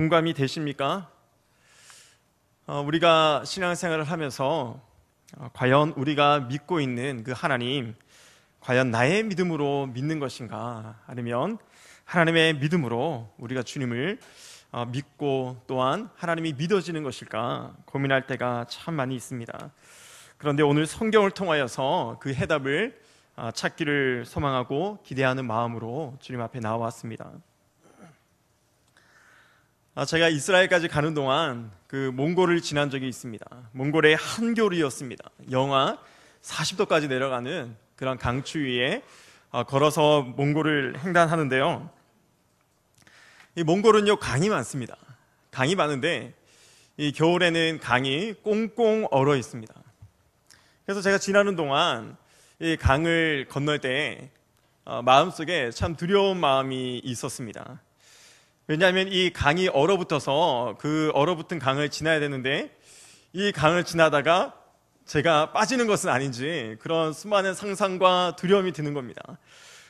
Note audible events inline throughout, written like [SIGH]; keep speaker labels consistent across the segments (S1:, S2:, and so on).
S1: 공감이 되십니까? 어, 우리가 신앙생활을 하면서 어, 과연 우리가 믿고 있는 그 하나님, 과연 나의 믿음으로 믿는 것인가? 아니면 하나님의 믿음으로 우리가 주님을 어, 믿고 또한 하나님이 믿어지는 것일까 고민할 때가 참 많이 있습니다. 그런데 오늘 성경을 통하여서 그 해답을 찾기를 소망하고 기대하는 마음으로 주님 앞에 나왔습니다. 아, 제가 이스라엘까지 가는 동안 그 몽골을 지난 적이 있습니다. 몽골의 한교리였습니다. 영하 40도까지 내려가는 그런 강추위에 아, 걸어서 몽골을 횡단하는데요. 이 몽골은요 강이 많습니다. 강이 많은데 이 겨울에는 강이 꽁꽁 얼어 있습니다. 그래서 제가 지나는 동안 이 강을 건널 때 어, 마음속에 참 두려운 마음이 있었습니다. 왜냐하면 이 강이 얼어붙어서 그 얼어붙은 강을 지나야 되는데 이 강을 지나다가 제가 빠지는 것은 아닌지 그런 수많은 상상과 두려움이 드는 겁니다.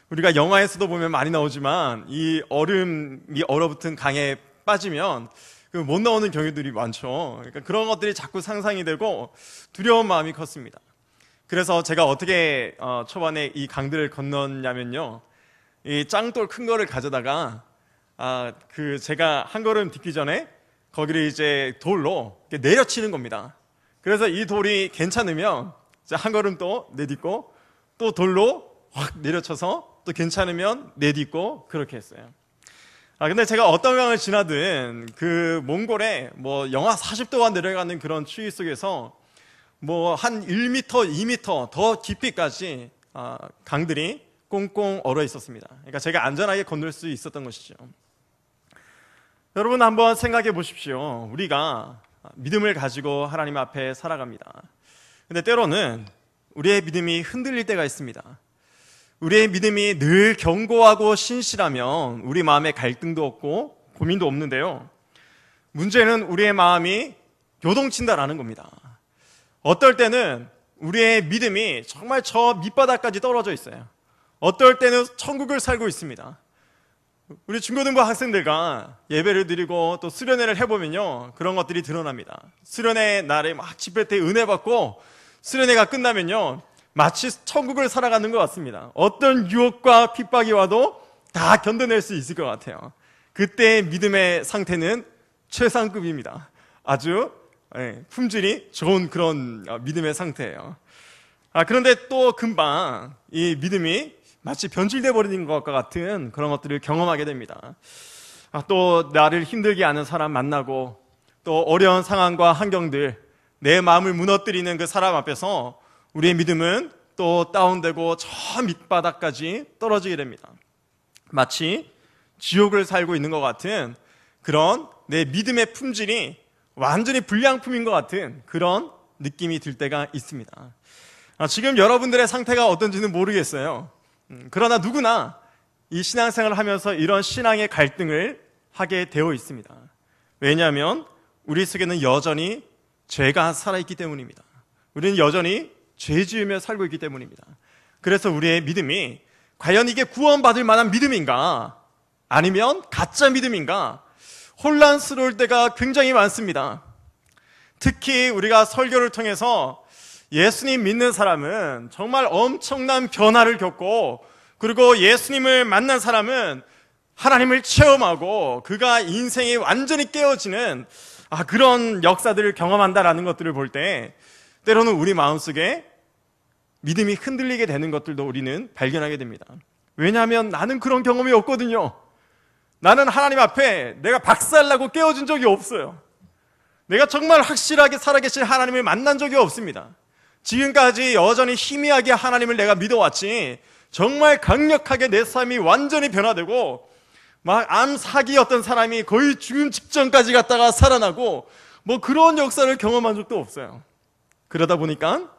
S1: 우리가 영화에서도 보면 많이 나오지만 이 얼음이 얼어붙은 강에 빠지면 그못 나오는 경우들이 많죠. 그러니까 그런 것들이 자꾸 상상이 되고 두려운 마음이 컸습니다. 그래서 제가 어떻게 어, 초반에 이 강들을 건넜냐면요. 이 짱돌 큰 거를 가져다가 아, 그 제가 한 걸음 딛기 전에 거기를 이제 돌로 내려치는 겁니다. 그래서 이 돌이 괜찮으면 한 걸음 또 내딛고 또 돌로 확 내려쳐서 또 괜찮으면 내딛고 그렇게 했어요. 아, 근데 제가 어떤 강을 지나든 그 몽골에 뭐 영하 40도가 내려가는 그런 추위 속에서 뭐 한 1m, 2m 더 깊이까지 아, 강들이 꽁꽁 얼어 있었습니다. 그러니까 제가 안전하게 건널 수 있었던 것이죠. 여러분 한번 생각해 보십시오. 우리가 믿음을 가지고 하나님 앞에 살아갑니다. 근데 때로는 우리의 믿음이 흔들릴 때가 있습니다. 우리의 믿음이 늘 견고하고 신실하면 우리 마음에 갈등도 없고 고민도 없는데요. 문제는 우리의 마음이 요동친다라는 겁니다. 어떨 때는 우리의 믿음이 정말 저 밑바닥까지 떨어져 있어요. 어떨 때는 천국을 살고 있습니다. 우리 중고등부 학생들과 예배를 드리고 또 수련회를 해보면요. 그런 것들이 드러납니다. 수련회 날에 막 집회 때 은혜 받고 수련회가 끝나면요. 마치 천국을 살아가는 것 같습니다. 어떤 유혹과 핍박이 와도 다 견뎌낼 수 있을 것 같아요. 그때 믿음의 상태는 최상급입니다. 아주 예, 품질이 좋은 그런 어, 믿음의 상태예요. 아, 그런데 또 금방 이 믿음이 마치 변질돼 버리는 것과 같은 그런 것들을 경험하게 됩니다. 아, 또 나를 힘들게 하는 사람 만나고 또 어려운 상황과 환경들 내 마음을 무너뜨리는 그 사람 앞에서 우리의 믿음은 또 다운되고 저 밑바닥까지 떨어지게 됩니다. 마치 지옥을 살고 있는 것 같은 그런 내 믿음의 품질이 완전히 불량품인 것 같은 그런 느낌이 들 때가 있습니다. 아, 지금 여러분들의 상태가 어떤지는 모르겠어요. 음, 그러나 누구나 이 신앙생활을 하면서 이런 신앙의 갈등을 하게 되어 있습니다. 왜냐하면 우리 속에는 여전히 죄가 살아있기 때문입니다. 우리는 여전히 죄 지으며 살고 있기 때문입니다. 그래서 우리의 믿음이 과연 이게 구원받을 만한 믿음인가? 아니면 가짜 믿음인가? 혼란스러울 때가 굉장히 많습니다. 특히 우리가 설교를 통해서 예수님 믿는 사람은 정말 엄청난 변화를 겪고 그리고 예수님을 만난 사람은 하나님을 체험하고 그가 인생이 완전히 깨어지는 아, 그런 역사들을 경험한다라는 것들을 볼 때 때로는 우리 마음속에 믿음이 흔들리게 되는 것들도 우리는 발견하게 됩니다. 왜냐하면 나는 그런 경험이 없거든요. 나는 하나님 앞에 내가 박살나고 깨어진 적이 없어요. 내가 정말 확실하게 살아계신 하나님을 만난 적이 없습니다. 지금까지 여전히 희미하게 하나님을 내가 믿어왔지 정말 강력하게 내 삶이 완전히 변화되고 막 암사기였던 사람이 거의 죽음 직전까지 갔다가 살아나고 뭐 그런 역사를 경험한 적도 없어요. 그러다 보니까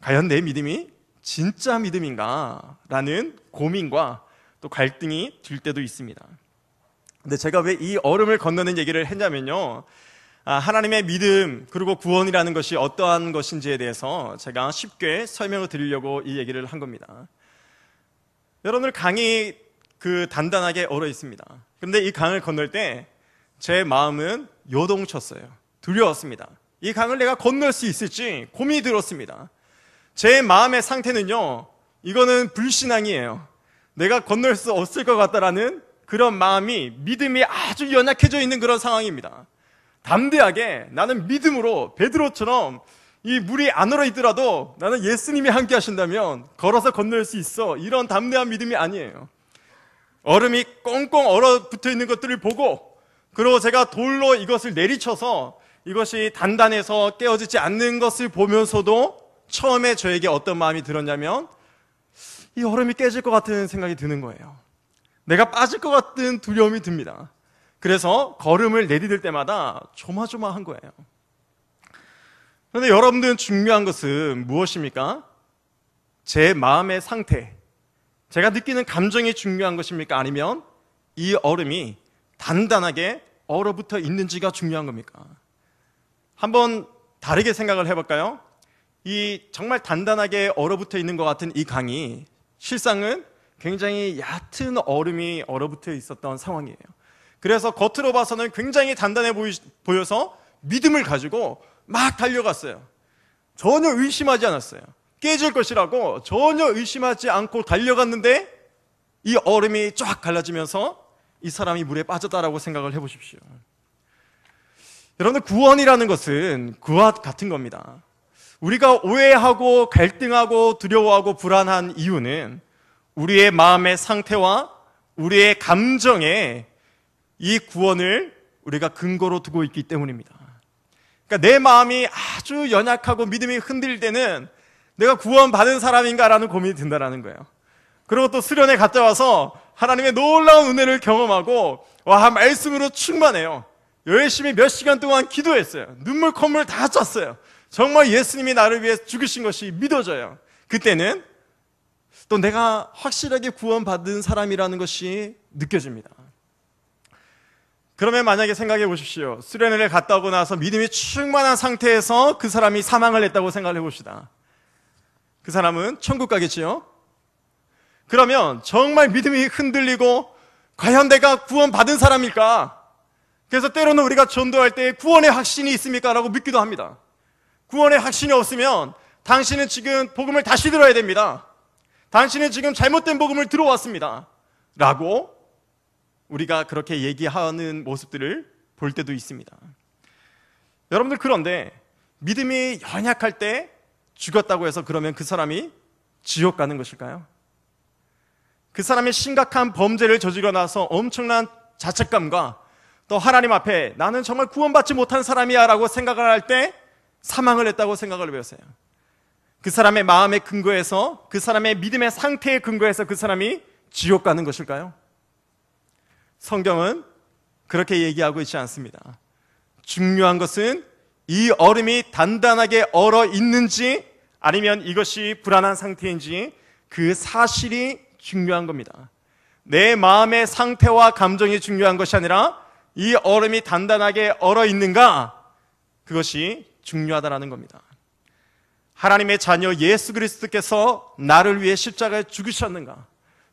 S1: 과연 내 믿음이 진짜 믿음인가? 라는 고민과 또 갈등이 들 때도 있습니다. 근데 제가 왜 이 얼음을 건너는 얘기를 했냐면요. 아, 하나님의 믿음 그리고 구원이라는 것이 어떠한 것인지에 대해서 제가 쉽게 설명을 드리려고 이 얘기를 한 겁니다. 여러분들 강이 그 단단하게 얼어 있습니다. 그런데 이 강을 건널 때 제 마음은 요동쳤어요. 두려웠습니다. 이 강을 내가 건널 수 있을지 고민이 들었습니다. 제 마음의 상태는요, 이거는 불신앙이에요. 내가 건널 수 없을 것 같다라는 그런 마음이 믿음이 아주 연약해져 있는 그런 상황입니다. 담대하게 나는 믿음으로 베드로처럼 이 물이 안으로 있더라도 나는 예수님이 함께 하신다면 걸어서 건널 수 있어. 이런 담대한 믿음이 아니에요. 얼음이 꽁꽁 얼어 붙어 있는 것들을 보고 그리고 제가 돌로 이것을 내리쳐서 이것이 단단해서 깨어지지 않는 것을 보면서도 처음에 저에게 어떤 마음이 들었냐면 이 얼음이 깨질 것 같은 생각이 드는 거예요. 내가 빠질 것 같은 두려움이 듭니다. 그래서 걸음을 내디딜 때마다 조마조마한 거예요. 그런데 여러분들은 중요한 것은 무엇입니까? 제 마음의 상태, 제가 느끼는 감정이 중요한 것입니까? 아니면 이 얼음이 단단하게 얼어붙어 있는지가 중요한 겁니까? 한번 다르게 생각을 해볼까요? 이 정말 단단하게 얼어붙어 있는 것 같은 이 강이 실상은 굉장히 얕은 얼음이 얼어붙어 있었던 상황이에요. 그래서 겉으로 봐서는 굉장히 단단해 보이, 보여서 믿음을 가지고 막 달려갔어요. 전혀 의심하지 않았어요. 깨질 것이라고 전혀 의심하지 않고 달려갔는데 이 얼음이 쫙 갈라지면서 이 사람이 물에 빠졌다라고 생각을 해보십시오. 여러분들 구원이라는 것은 그와 같은 겁니다. 우리가 오해하고 갈등하고 두려워하고 불안한 이유는 우리의 마음의 상태와 우리의 감정에 이 구원을 우리가 근거로 두고 있기 때문입니다. 그러니까 내 마음이 아주 연약하고 믿음이 흔들 때는 내가 구원받은 사람인가라는 고민이 든다라는 거예요. 그리고 또 수련회 갔다 와서 하나님의 놀라운 은혜를 경험하고 와 말씀으로 충만해요. 열심히 몇 시간 동안 기도했어요. 눈물 콧물 다쪘어요 정말 예수님이 나를 위해 죽으신 것이 믿어져요. 그때는 또 내가 확실하게 구원받은 사람이라는 것이 느껴집니다. 그러면 만약에 생각해 보십시오. 수련회를 갔다 오고 나서 믿음이 충만한 상태에서 그 사람이 사망을 했다고 생각을 해 봅시다. 그 사람은 천국 가겠지요? 그러면 정말 믿음이 흔들리고 과연 내가 구원받은 사람일까? 그래서 때로는 우리가 전도할 때 구원의 확신이 있습니까? 라고 묻기도 합니다. 구원의 확신이 없으면 당신은 지금 복음을 다시 들어야 됩니다. 당신은 지금 잘못된 복음을 들어왔습니다. 라고 우리가 그렇게 얘기하는 모습들을 볼 때도 있습니다. 여러분들 그런데 믿음이 연약할 때 죽었다고 해서 그러면 그 사람이 지옥 가는 것일까요? 그 사람이 심각한 범죄를 저지르고 나서 엄청난 자책감과 또 하나님 앞에 나는 정말 구원받지 못한 사람이야 라고 생각을 할 때 사망을 했다고 생각을 배웠어요. 그 사람의 마음의 근거에서 그 사람의 믿음의 상태의 근거에서 그 사람이 지옥 가는 것일까요? 성경은 그렇게 얘기하고 있지 않습니다. 중요한 것은 이 얼음이 단단하게 얼어 있는지 아니면 이것이 불안한 상태인지 그 사실이 중요한 겁니다. 내 마음의 상태와 감정이 중요한 것이 아니라 이 얼음이 단단하게 얼어 있는가? 그것이 중요하다라는 겁니다. 하나님의 자녀 예수 그리스도께서 나를 위해 십자가에 죽으셨는가?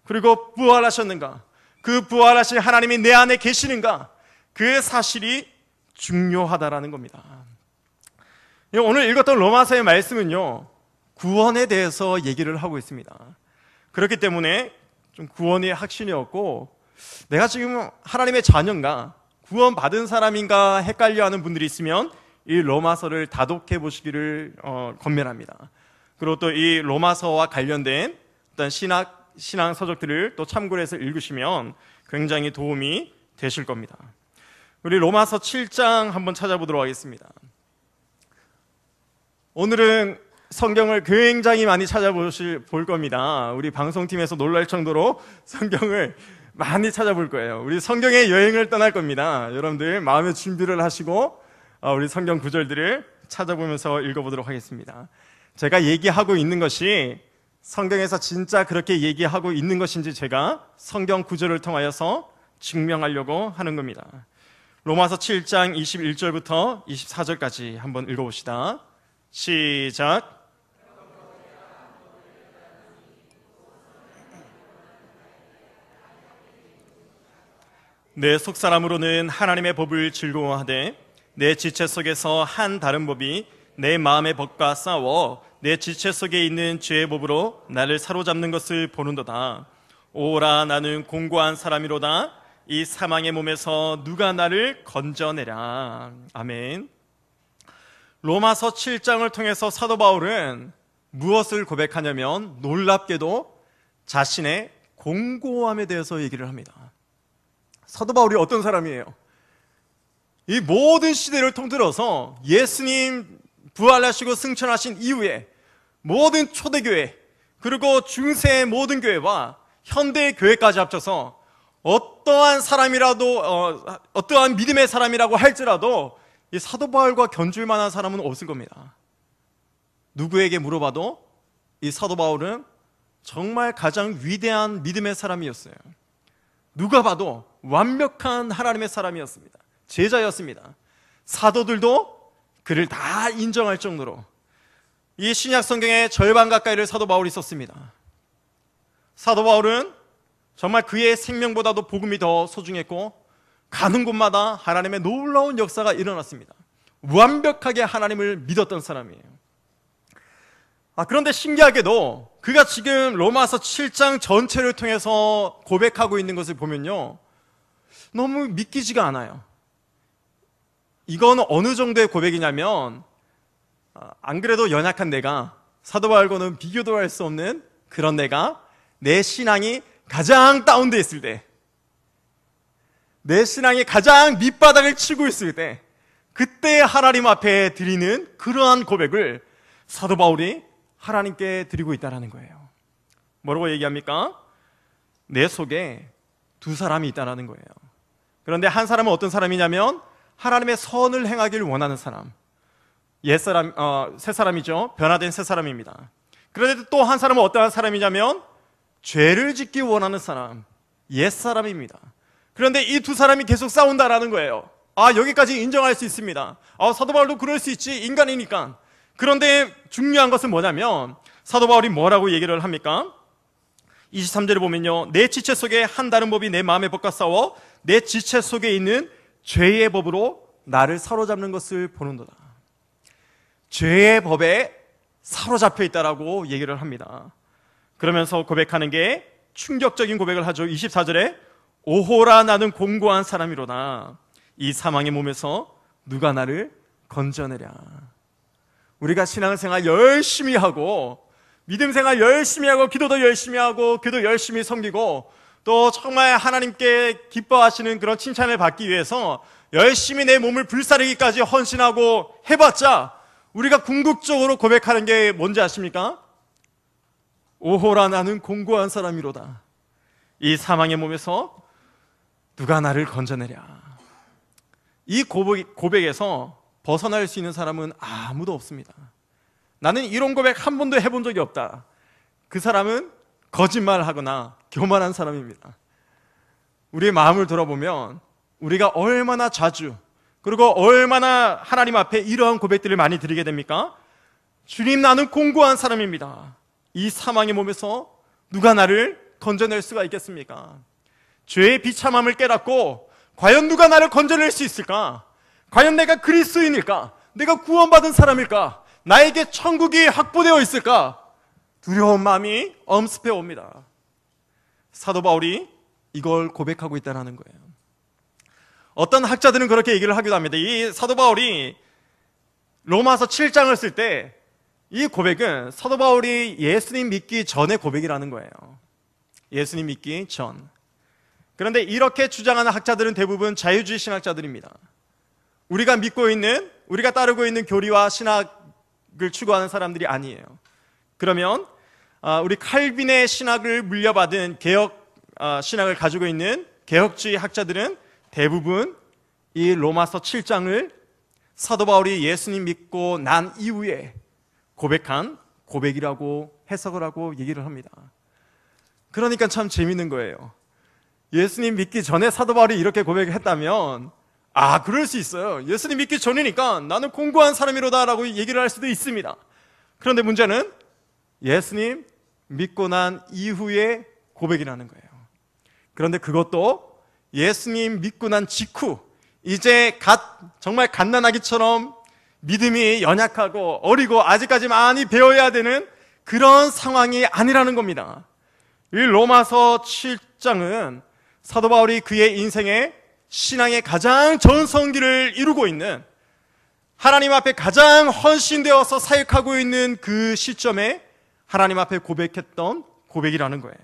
S1: 그리고 부활하셨는가? 그 부활하신 하나님이 내 안에 계시는가? 그 사실이 중요하다라는 겁니다. 예, 오늘 읽었던 로마서의 말씀은요, 구원에 대해서 얘기를 하고 있습니다. 그렇기 때문에 좀 구원의 확신이었고, 내가 지금 하나님의 자녀인가, 구원받은 사람인가 헷갈려 하는 분들이 있으면 이 로마서를 다독해 보시기를 어, 권면합니다. 그리고 또 이 로마서와 관련된 어떤 신학 신앙 서적들을 또 참고해서 읽으시면 굉장히 도움이 되실 겁니다. 우리 로마서 7장 한번 찾아보도록 하겠습니다. 오늘은 성경을 굉장히 많이 찾아보실 볼 겁니다. 우리 방송팀에서 놀랄 정도로 성경을 많이 찾아볼 거예요. 우리 성경의 여행을 떠날 겁니다. 여러분들 마음의 준비를 하시고 어, 우리 성경 구절들을 찾아보면서 읽어보도록 하겠습니다. 제가 얘기하고 있는 것이 성경에서 진짜 그렇게 얘기하고 있는 것인지 제가 성경 구절을 통하여서 증명하려고 하는 겁니다. 로마서 7장 21절부터 24절까지 한번 읽어봅시다. 시작. 내 속사람으로는 하나님의 법을 즐거워하되 내 지체 속에서 한 다른 법이 내 마음의 법과 싸워 내 지체 속에 있는 죄의 법으로 나를 사로잡는 것을 보는도다. 오라 나는 공고한 사람이로다. 이 사망의 몸에서 누가 나를 건져내라. 아멘. 로마서 7장을 통해서 사도 바울은 무엇을 고백하냐면 놀랍게도 자신의 공고함에 대해서 얘기를 합니다. 사도 바울이 어떤 사람이에요? 이 모든 시대를 통틀어서 예수님 부활하시고 승천하신 이후에 모든 초대교회 그리고 중세의 모든 교회와 현대의 교회까지 합쳐서 어떠한 사람이라도 어, 떠한 믿음의 사람이라고 할지라도 이 사도 바울과 견줄 만한 사람은 없을 겁니다. 누구에게 물어봐도 이 사도 바울은 정말 가장 위대한 믿음의 사람이었어요. 누가 봐도 완벽한 하나님의 사람이었습니다. 제자였습니다. 사도들도 그를 다 인정할 정도로 이 신약 성경의 절반 가까이를 사도 바울이 썼습니다. 사도 바울은 정말 그의 생명보다도 복음이 더 소중했고 가는 곳마다 하나님의 놀라운 역사가 일어났습니다. 완벽하게 하나님을 믿었던 사람이에요. 아, 그런데 신기하게도 그가 지금 로마서 7장 전체를 통해서 고백하고 있는 것을 보면요. 너무 믿기지가 않아요. 이건 어느 정도의 고백이냐면 어, 안 그래도 연약한 내가 사도 바울과는 비교도 할 수 없는 그런 내가 내 신앙이 가장 다운돼 있을 때, 내 신앙이 가장 밑바닥을 치고 있을 때, 그때 하나님 앞에 드리는 그러한 고백을 사도 바울이 하나님께 드리고 있다라는 거예요. 뭐라고 얘기합니까? 내 속에 두 사람이 있다라는 거예요. 그런데 한 사람은 어떤 사람이냐면 하나님의 선을 행하길 원하는 사람. 옛사람, 어, 새 사람이죠. 변화된 새 사람입니다. 그런데 또 한 사람은 어떠한 사람이냐면 죄를 짓기 원하는 사람. 옛 사람입니다. 그런데 이 두 사람이 계속 싸운다라는 거예요. 아, 여기까지 인정할 수 있습니다. 아, 사도 바울도 그럴 수 있지. 인간이니까. 그런데 중요한 것은 뭐냐면 사도 바울이 뭐라고 얘기를 합니까? 23절을 보면요. 내 지체 속에 한다른 법이 내마음에 벗가 싸워 내 지체 속에 있는 죄의 법으로 나를 사로잡는 것을 보는도다. 죄의 법에 사로잡혀 있다라고 얘기를 합니다. 그러면서 고백하는 게 충격적인 고백을 하죠. 24절에 오호라 나는 공고한 사람이로다. 이 사망의 몸에서 누가 나를 건져내랴. 우리가 신앙생활 열심히 하고 믿음 생활 열심히 하고 기도도 열심히 하고 기도 열심히 섬기고 또 정말 하나님께 기뻐하시는 그런 칭찬을 받기 위해서 열심히 내 몸을 불사르기까지 헌신하고 해봤자 우리가 궁극적으로 고백하는 게 뭔지 아십니까? 오호라 나는 공고한 사람이로다. 이 사망의 몸에서 누가 나를 건져내랴. 이 고백, 고백에서 벗어날 수 있는 사람은 아무도 없습니다. 나는 이런 고백 한 번도 해본 적이 없다. 그 사람은 거짓말하거나 교만한 사람입니다. 우리의 마음을 돌아보면 우리가 얼마나 자주 그리고 얼마나 하나님 앞에 이러한 고백들을 많이 드리게 됩니까? 주님 나는 공고한 사람입니다. 이 사망의 몸에서 누가 나를 건져낼 수가 있겠습니까? 죄의 비참함을 깨닫고 과연 누가 나를 건져낼 수 있을까? 과연 내가 그리스도인일까? 내가 구원받은 사람일까? 나에게 천국이 확보되어 있을까? 두려운 마음이 엄습해 옵니다. 사도 바울이 이걸 고백하고 있다는 거예요. 어떤 학자들은 그렇게 얘기를 하기도 합니다. 이 사도 바울이 로마서 7장을 쓸 때 이 고백은 사도 바울이 예수님 믿기 전의 고백이라는 거예요. 예수님 믿기 전. 그런데 이렇게 주장하는 학자들은 대부분 자유주의 신학자들입니다. 우리가 믿고 있는, 우리가 따르고 있는 교리와 신학을 추구하는 사람들이 아니에요. 그러면 아, 우리 칼빈의 신학을 물려받은 개혁 아, 신학을 가지고 있는 개혁주의 학자들은 대부분 이 로마서 7장을 사도 바울이 예수님 믿고 난 이후에 고백한 고백이라고 해석을 하고 얘기를 합니다. 그러니까 참 재밌는 거예요. 예수님 믿기 전에 사도 바울이 이렇게 고백을 했다면 아, 그럴 수 있어요. 예수님 믿기 전이니까 나는 공고한 사람이로다라고 얘기를 할 수도 있습니다. 그런데 문제는 예수님 믿고 난 이후의 고백이라는 거예요. 그런데 그것도 예수님 믿고 난 직후, 이제 갓, 정말 갓난아기처럼 믿음이 연약하고 어리고 아직까지 많이 배워야 되는 그런 상황이 아니라는 겁니다. 이 로마서 7장은 사도 바울이 그의 인생에 신앙의 가장 전성기를 이루고 있는 하나님 앞에 가장 헌신되어서 사역하고 있는 그 시점에 하나님 앞에 고백했던 고백이라는 거예요.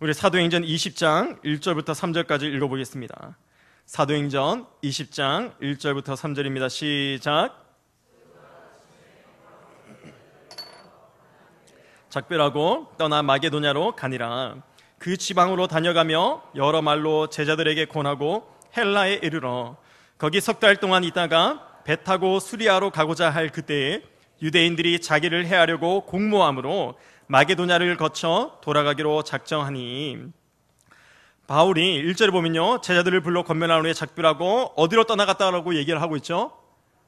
S1: 우리 사도행전 20장 1절부터 3절까지 읽어보겠습니다. 사도행전 20장 1절부터 3절입니다. 시작. 작별하고 떠나 마게도냐로 가니라. 그 지방으로 다녀가며 여러 말로 제자들에게 권하고 헬라에 이르러 거기 석 달 동안 있다가 배 타고 수리아로 가고자 할 그때에 유대인들이 자기를 해하려고 공모함으로 마게도냐를 거쳐 돌아가기로 작정하니 바울이 일절에 보면요 제자들을 불러 건면한 하 후에 작별하고 어디로 떠나갔다라고 얘기를 하고 있죠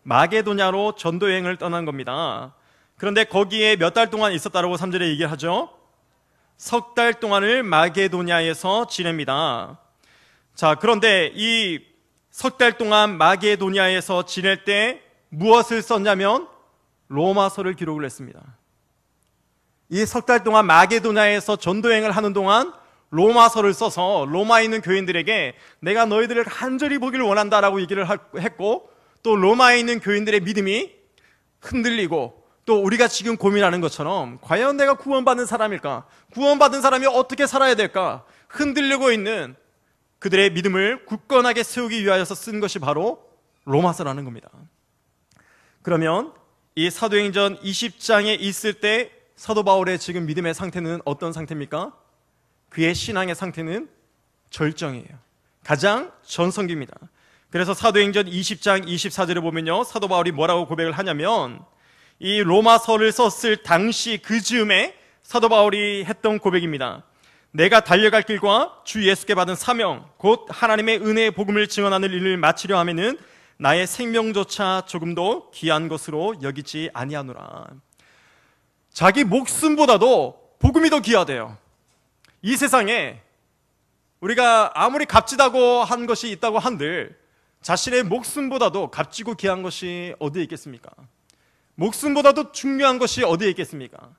S1: 마게도냐로 전도여행을 떠난 겁니다 그런데 거기에 몇 달 동안 있었다라고 3절에 얘기를 하죠 석 달 동안을 마게도냐에서 지냅니다 자 그런데 이 석 달 동안 마게도냐에서 지낼 때 무엇을 썼냐면 로마서를 기록을 했습니다. 이 석 달 동안 마게도냐에서 전도행을 하는 동안 로마서를 써서 로마에 있는 교인들에게 내가 너희들을 간절히 보기를 원한다라고 얘기를 했고 또 로마에 있는 교인들의 믿음이 흔들리고 또 우리가 지금 고민하는 것처럼 과연 내가 구원받은 사람일까? 구원받은 사람이 어떻게 살아야 될까? 흔들리고 있는 그들의 믿음을 굳건하게 세우기 위하여서 쓴 것이 바로 로마서라는 겁니다. 그러면 이 사도행전 20장에 있을 때 사도 바울의 지금 믿음의 상태는 어떤 상태입니까? 그의 신앙의 상태는 절정이에요. 가장 전성기입니다. 그래서 사도행전 20장 24절을 보면요. 사도 바울이 뭐라고 고백을 하냐면 이 로마서를 썼을 당시 그 즈음에 사도 바울이 했던 고백입니다. 내가 달려갈 길과 주 예수께 받은 사명, 곧 하나님의 은혜의 복음을 증언하는 일을 마치려 하면은 나의 생명조차 조금도 귀한 것으로 여기지 아니하노라. 자기 목숨보다도 복음이 더 귀하대요. 이 세상에 우리가 아무리 값지다고 한 것이 있다고 한들 자신의 목숨보다도 값지고 귀한 것이 어디에 있겠습니까? 목숨보다도 중요한 것이 어디에 있겠습니까?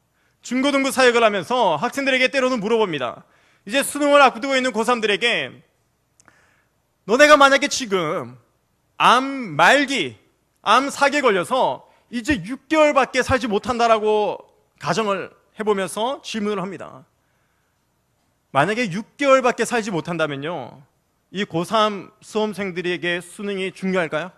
S1: 중고등부 사역을 하면서 학생들에게 때로는 물어봅니다. 이제 수능을 앞두고 있는 고3들에게 너네가 만약에 지금 암 말기, 암 사기에 걸려서 이제 6개월밖에 살지 못한다라고 가정을 해보면서 질문을 합니다. 만약에 6개월밖에 살지 못한다면요. 이 고3 수험생들에게 수능이 중요할까요?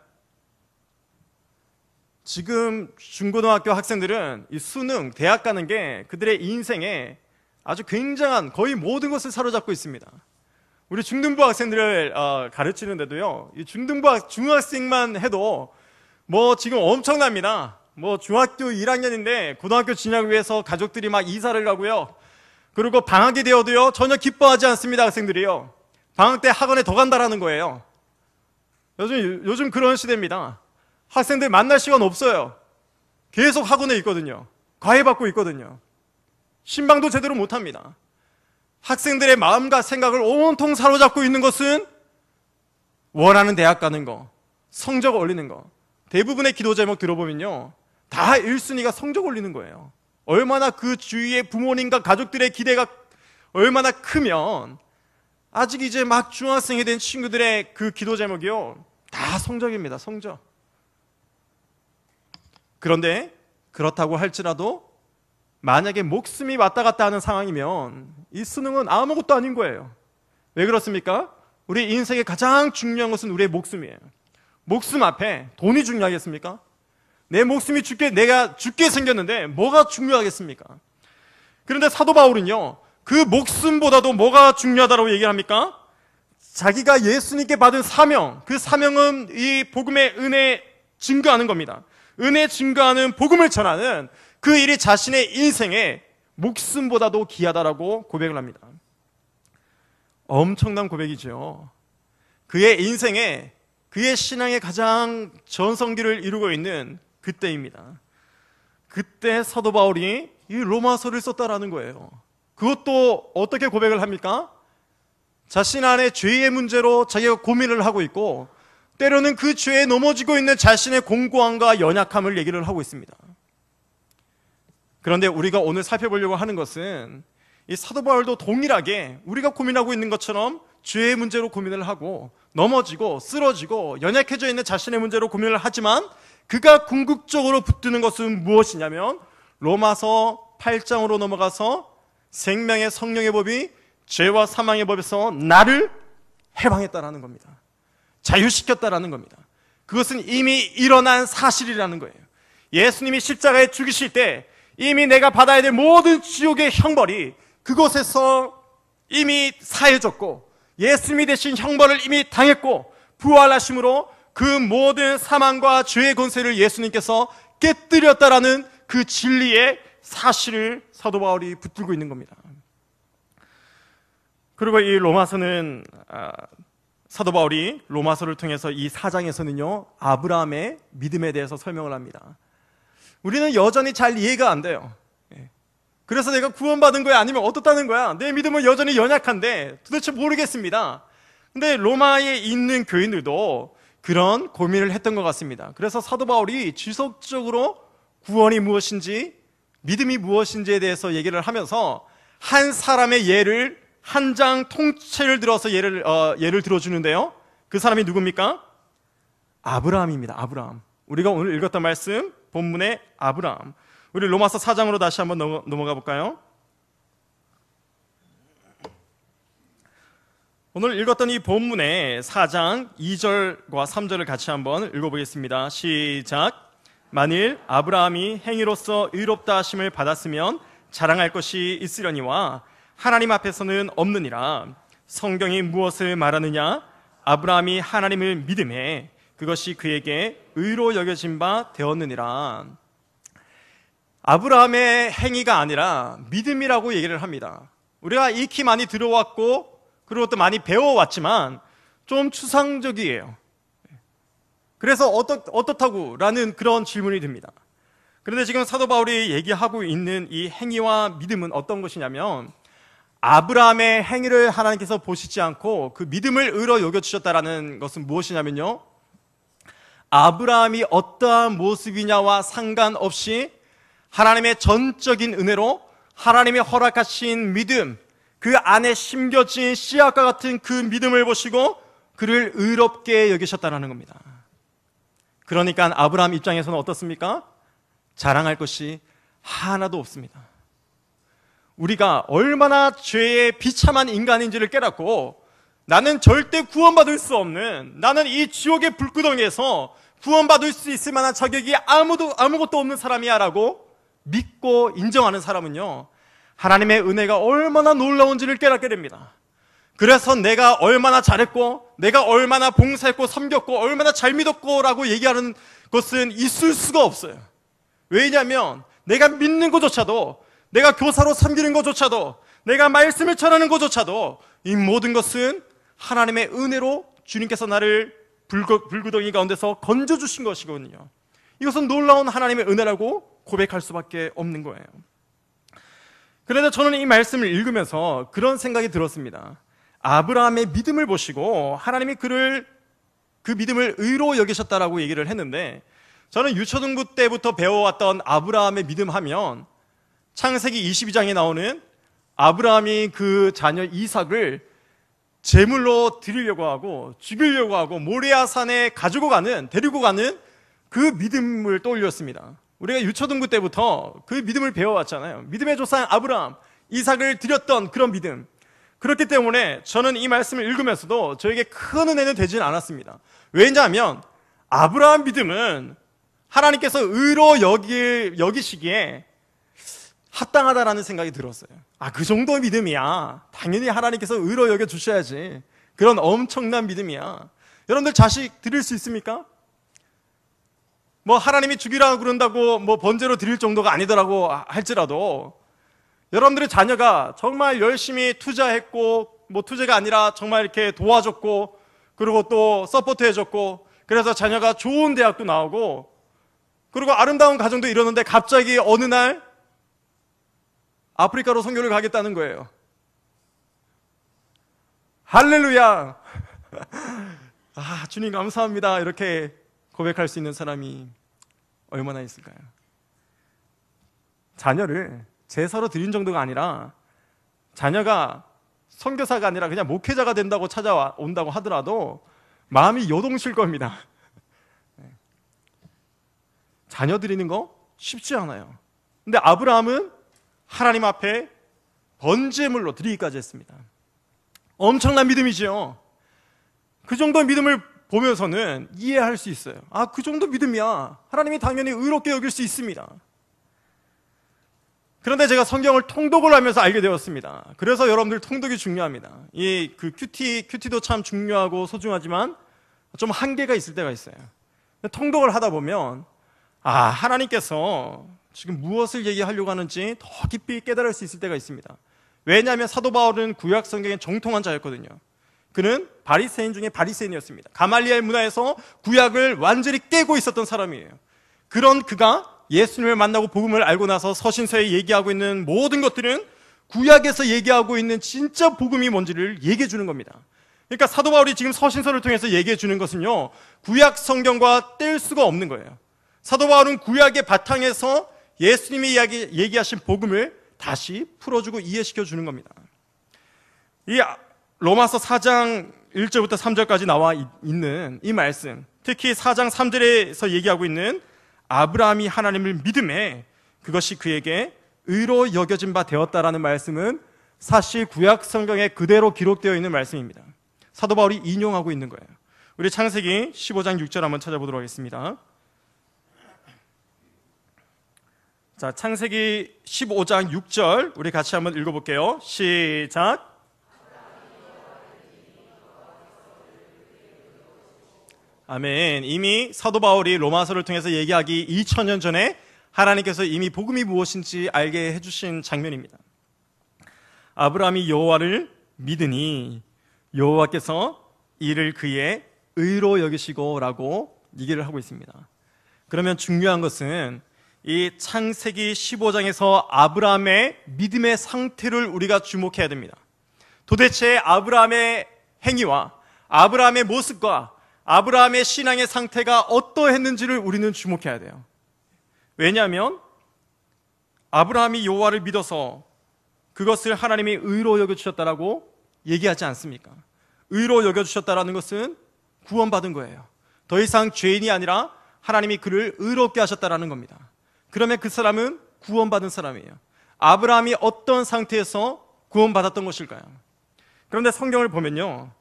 S1: 지금 중고등학교 학생들은 이 수능, 대학 가는 게 그들의 인생에 아주 굉장한 거의 모든 것을 사로잡고 있습니다. 우리 중등부 학생들을 어, 가르치는데도요, 이 중등부 중학생만 해도 뭐 지금 엄청납니다. 뭐 중학교 1학년인데 고등학교 진학을 위해서 가족들이 막 이사를 가고요. 그리고 방학이 되어도요, 전혀 기뻐하지 않습니다, 학생들이요. 방학 때 학원에 더 간다라는 거예요. 요즘, 요즘 그런 시대입니다. 학생들 만날 시간 없어요. 계속 학원에 있거든요. 과외 받고 있거든요. 신방도 제대로 못합니다. 학생들의 마음과 생각을 온통 사로잡고 있는 것은 원하는 대학 가는 거, 성적 올리는 거. 대부분의 기도 제목 들어보면요. 다 1순위가 성적 올리는 거예요. 얼마나 그 주위의 부모님과 가족들의 기대가 얼마나 크면 아직 이제 막 중학생이 된 친구들의 그 기도 제목이요. 다 성적입니다. 성적. 그런데 그렇다고 할지라도 만약에 목숨이 왔다 갔다 하는 상황이면 이 수능은 아무것도 아닌 거예요. 왜 그렇습니까? 우리 인생의 가장 중요한 것은 우리의 목숨이에요. 목숨 앞에 돈이 중요하겠습니까? 내 목숨이 죽게, 내가 죽게 생겼는데 뭐가 중요하겠습니까? 그런데 사도 바울은요, 그 목숨보다도 뭐가 중요하다고 얘기를 합니까? 자기가 예수님께 받은 사명, 그 사명은 이 복음의 은혜 증거하는 겁니다. 은혜 증거하는 복음을 전하는 그 일이 자신의 인생에 목숨보다도 귀하다라고 고백을 합니다. 엄청난 고백이죠. 그의 인생에 그의 신앙의 가장 전성기를 이루고 있는 그때입니다. 그때 사도 바울이 이 로마서를 썼다라는 거예요. 그것도 어떻게 고백을 합니까? 자신 안에 죄의 문제로 자기가 고민을 하고 있고 때로는 그 죄에 넘어지고 있는 자신의 공고함과 연약함을 얘기를 하고 있습니다. 그런데 우리가 오늘 살펴보려고 하는 것은 이 사도 바울도 동일하게 우리가 고민하고 있는 것처럼 죄의 문제로 고민을 하고 넘어지고 쓰러지고 연약해져 있는 자신의 문제로 고민을 하지만 그가 궁극적으로 붙드는 것은 무엇이냐면 로마서 8장으로 넘어가서 생명의 성령의 법이 죄와 사망의 법에서 나를 해방했다라는 겁니다. 자유시켰다라는 겁니다. 그것은 이미 일어난 사실이라는 거예요. 예수님이 십자가에 죽이실 때 이미 내가 받아야 될 모든 지옥의 형벌이 그곳에서 이미 사해졌고 예수님이 대신 형벌을 이미 당했고 부활하심으로 그 모든 사망과 죄의 권세를 예수님께서 깨뜨렸다라는 그 진리의 사실을 사도 바울이 붙들고 있는 겁니다. 그리고 이 로마서는 아, 사도 바울이 로마서를 통해서 이 사장에서는요 아브라함의 믿음에 대해서 설명을 합니다. 우리는 여전히 잘 이해가 안 돼요. 예. 그래서 내가 구원받은 거야? 아니면 어떻다는 거야? 내 믿음은 여전히 연약한데 도대체 모르겠습니다. 근데 로마에 있는 교인들도 그런 고민을 했던 것 같습니다. 그래서 사도 바울이 지속적으로 구원이 무엇인지, 믿음이 무엇인지에 대해서 얘기를 하면서 한 사람의 예를 한 장 통째를 들어서 예를 어, 예를 들어주는데요. 그 사람이 누굽니까? 아브라함입니다. 아브라함. 우리가 오늘 읽었던 말씀 본문의 아브라함. 우리 로마서 4장으로 다시 한번 넘어가 볼까요? 오늘 읽었던 이 본문의 4장 2절과 3절을 같이 한번 읽어보겠습니다. 시작. 만일 아브라함이 행위로서 의롭다 하심을 받았으면 자랑할 것이 있으려니와 하나님 앞에서는 없느니라. 성경이 무엇을 말하느냐? 아브라함이 하나님을 믿음에 그것이 그에게 의로 여겨진 바 되었느니라. 아브라함의 행위가 아니라 믿음이라고 얘기를 합니다. 우리가 익히 많이 들어왔고 그리고 또 많이 배워왔지만 좀 추상적이에요. 그래서 어떻, 어떻다고? 라는 그런 질문이 듭니다. 그런데 지금 사도 바울이 얘기하고 있는 이 행위와 믿음은 어떤 것이냐면 아브라함의 행위를 하나님께서 보시지 않고 그 믿음을 의로 여겨주셨다라는 것은 무엇이냐면요. 아브라함이 어떠한 모습이냐와 상관없이 하나님의 전적인 은혜로 하나님의 허락하신 믿음, 그 안에 심겨진 씨앗과 같은 그 믿음을 보시고 그를 의롭게 여기셨다는 겁니다. 그러니까 아브라함 입장에서는 어떻습니까? 자랑할 것이 하나도 없습니다. 우리가 얼마나 죄의 비참한 인간인지를 깨닫고 나는 절대 구원받을 수 없는, 나는 이 지옥의 불구덩이에서 구원받을 수 있을 만한 자격이 아무도, 아무것도 없는 사람이야 라고 믿고 인정하는 사람은요, 하나님의 은혜가 얼마나 놀라운지를 깨닫게 됩니다. 그래서 내가 얼마나 잘했고, 내가 얼마나 봉사했고, 섬겼고, 얼마나 잘 믿었고, 라고 얘기하는 것은 있을 수가 없어요. 왜냐하면 내가 믿는 것조차도, 내가 교사로 섬기는 것조차도, 내가 말씀을 전하는 것조차도, 이 모든 것은 하나님의 은혜로 주님께서 나를 불구덩이 가운데서 건져주신 것이거든요. 이것은 놀라운 하나님의 은혜라고 고백할 수밖에 없는 거예요. 그런데 저는 이 말씀을 읽으면서 그런 생각이 들었습니다. 아브라함의 믿음을 보시고 하나님이 그를 그 믿음을 의로 여기셨다라고 얘기를 했는데 저는 유초등부 때부터 배워왔던 아브라함의 믿음 하면 창세기 22장에 나오는 아브라함이 그 자녀 이삭을 제물로 드리려고 하고 죽이려고 하고 모리아산에 가지고 가는 데리고 가는 그 믿음을 떠올렸습니다. 우리가 유초등부 때부터 그 믿음을 배워왔잖아요. 믿음의 조상 아브라함, 이삭을 드렸던 그런 믿음. 그렇기 때문에 저는 이 말씀을 읽으면서도 저에게 큰 은혜는 되지는 않았습니다. 왜냐하면 아브라함 믿음은 하나님께서 의로 여기, 여기시기에 합당하다라는 생각이 들었어요. 아, 그 정도 믿음이야. 당연히 하나님께서 의로 여겨 주셔야지. 그런 엄청난 믿음이야. 여러분들 자식 드릴 수 있습니까? 뭐 하나님이 죽이라고 그런다고 뭐 번제로 드릴 정도가 아니더라고 할지라도 여러분들의 자녀가 정말 열심히 투자했고 뭐 투자가 아니라 정말 이렇게 도와줬고 그리고 또 서포트해줬고 그래서 자녀가 좋은 대학도 나오고 그리고 아름다운 가정도 이뤘는데 갑자기 어느 날 아프리카로 선교를 가겠다는 거예요. 할렐루야! [LAUGHS] 아, 주님 감사합니다. 이렇게 고백할 수 있는 사람이 얼마나 있을까요? 자녀를 제사로 드린 정도가 아니라 자녀가 선교사가 아니라 그냥 목회자가 된다고 찾아온다고 하더라도 마음이 요동칠 겁니다. 네. 자녀 드리는 거 쉽지 않아요. 근데 아브라함은 하나님 앞에 번제물로 드리기까지 했습니다. 엄청난 믿음이지요. 그 정도 믿음을 보면서는 이해할 수 있어요. 아, 그 정도 믿음이야. 하나님이 당연히 의롭게 여길 수 있습니다. 그런데 제가 성경을 통독을 하면서 알게 되었습니다. 그래서 여러분들 통독이 중요합니다. 이 그 큐티 큐티도 참 중요하고 소중하지만 좀 한계가 있을 때가 있어요. 통독을 하다 보면 아, 하나님께서 지금 무엇을 얘기하려고 하는지 더 깊이 깨달을 수 있을 때가 있습니다. 왜냐하면 사도 바울은 구약 성경의 정통한 자였거든요. 그는 바리새인 중에 바리새인이었습니다. 가말리엘 문화에서 구약을 완전히 깨고 있었던 사람이에요. 그런 그가 예수님을 만나고 복음을 알고 나서 서신서에 얘기하고 있는 모든 것들은 구약에서 얘기하고 있는 진짜 복음이 뭔지를 얘기해 주는 겁니다. 그러니까 사도 바울이 지금 서신서를 통해서 얘기해 주는 것은요. 구약 성경과 뗄 수가 없는 거예요. 사도 바울은 구약의 바탕에서 예수님이 이야기, 얘기하신 복음을 다시 풀어주고 이해시켜 주는 겁니다. 이 로마서 4장 1절부터 3절까지 나와 있는 이 말씀, 특히 4장 3절에서 얘기하고 있는 아브라함이 하나님을 믿음에 그것이 그에게 의로 여겨진 바 되었다라는 말씀은 사실 구약 성경에 그대로 기록되어 있는 말씀입니다. 사도 바울이 인용하고 있는 거예요. 우리 창세기 15장 6절 한번 찾아보도록 하겠습니다. 자, 창세기 15장 6절 우리 같이 한번 읽어 볼게요. 시작. 아멘. 이미 사도 바울이 로마서를 통해서 얘기하기 2000년 전에 하나님께서 이미 복음이 무엇인지 알게 해 주신 장면입니다. 아브라함이 여호와를 믿으니 여호와께서 이를 그의 의로 여기시고라고 얘기를 하고 있습니다. 그러면 중요한 것은 이 창세기 15장에서 아브라함의 믿음의 상태를 우리가 주목해야 됩니다. 도대체 아브라함의 행위와 아브라함의 모습과 아브라함의 신앙의 상태가 어떠했는지를 우리는 주목해야 돼요. 왜냐하면 아브라함이 여호와를 믿어서 그것을 하나님이 의로 여겨 주셨다라고 얘기하지 않습니까? 의로 여겨 주셨다라는 것은 구원받은 거예요. 더 이상 죄인이 아니라 하나님이 그를 의롭게 하셨다라는 겁니다. 그러면 그 사람은 구원받은 사람이에요. 아브라함이 어떤 상태에서 구원받았던 것일까요? 그런데 성경을 보면요.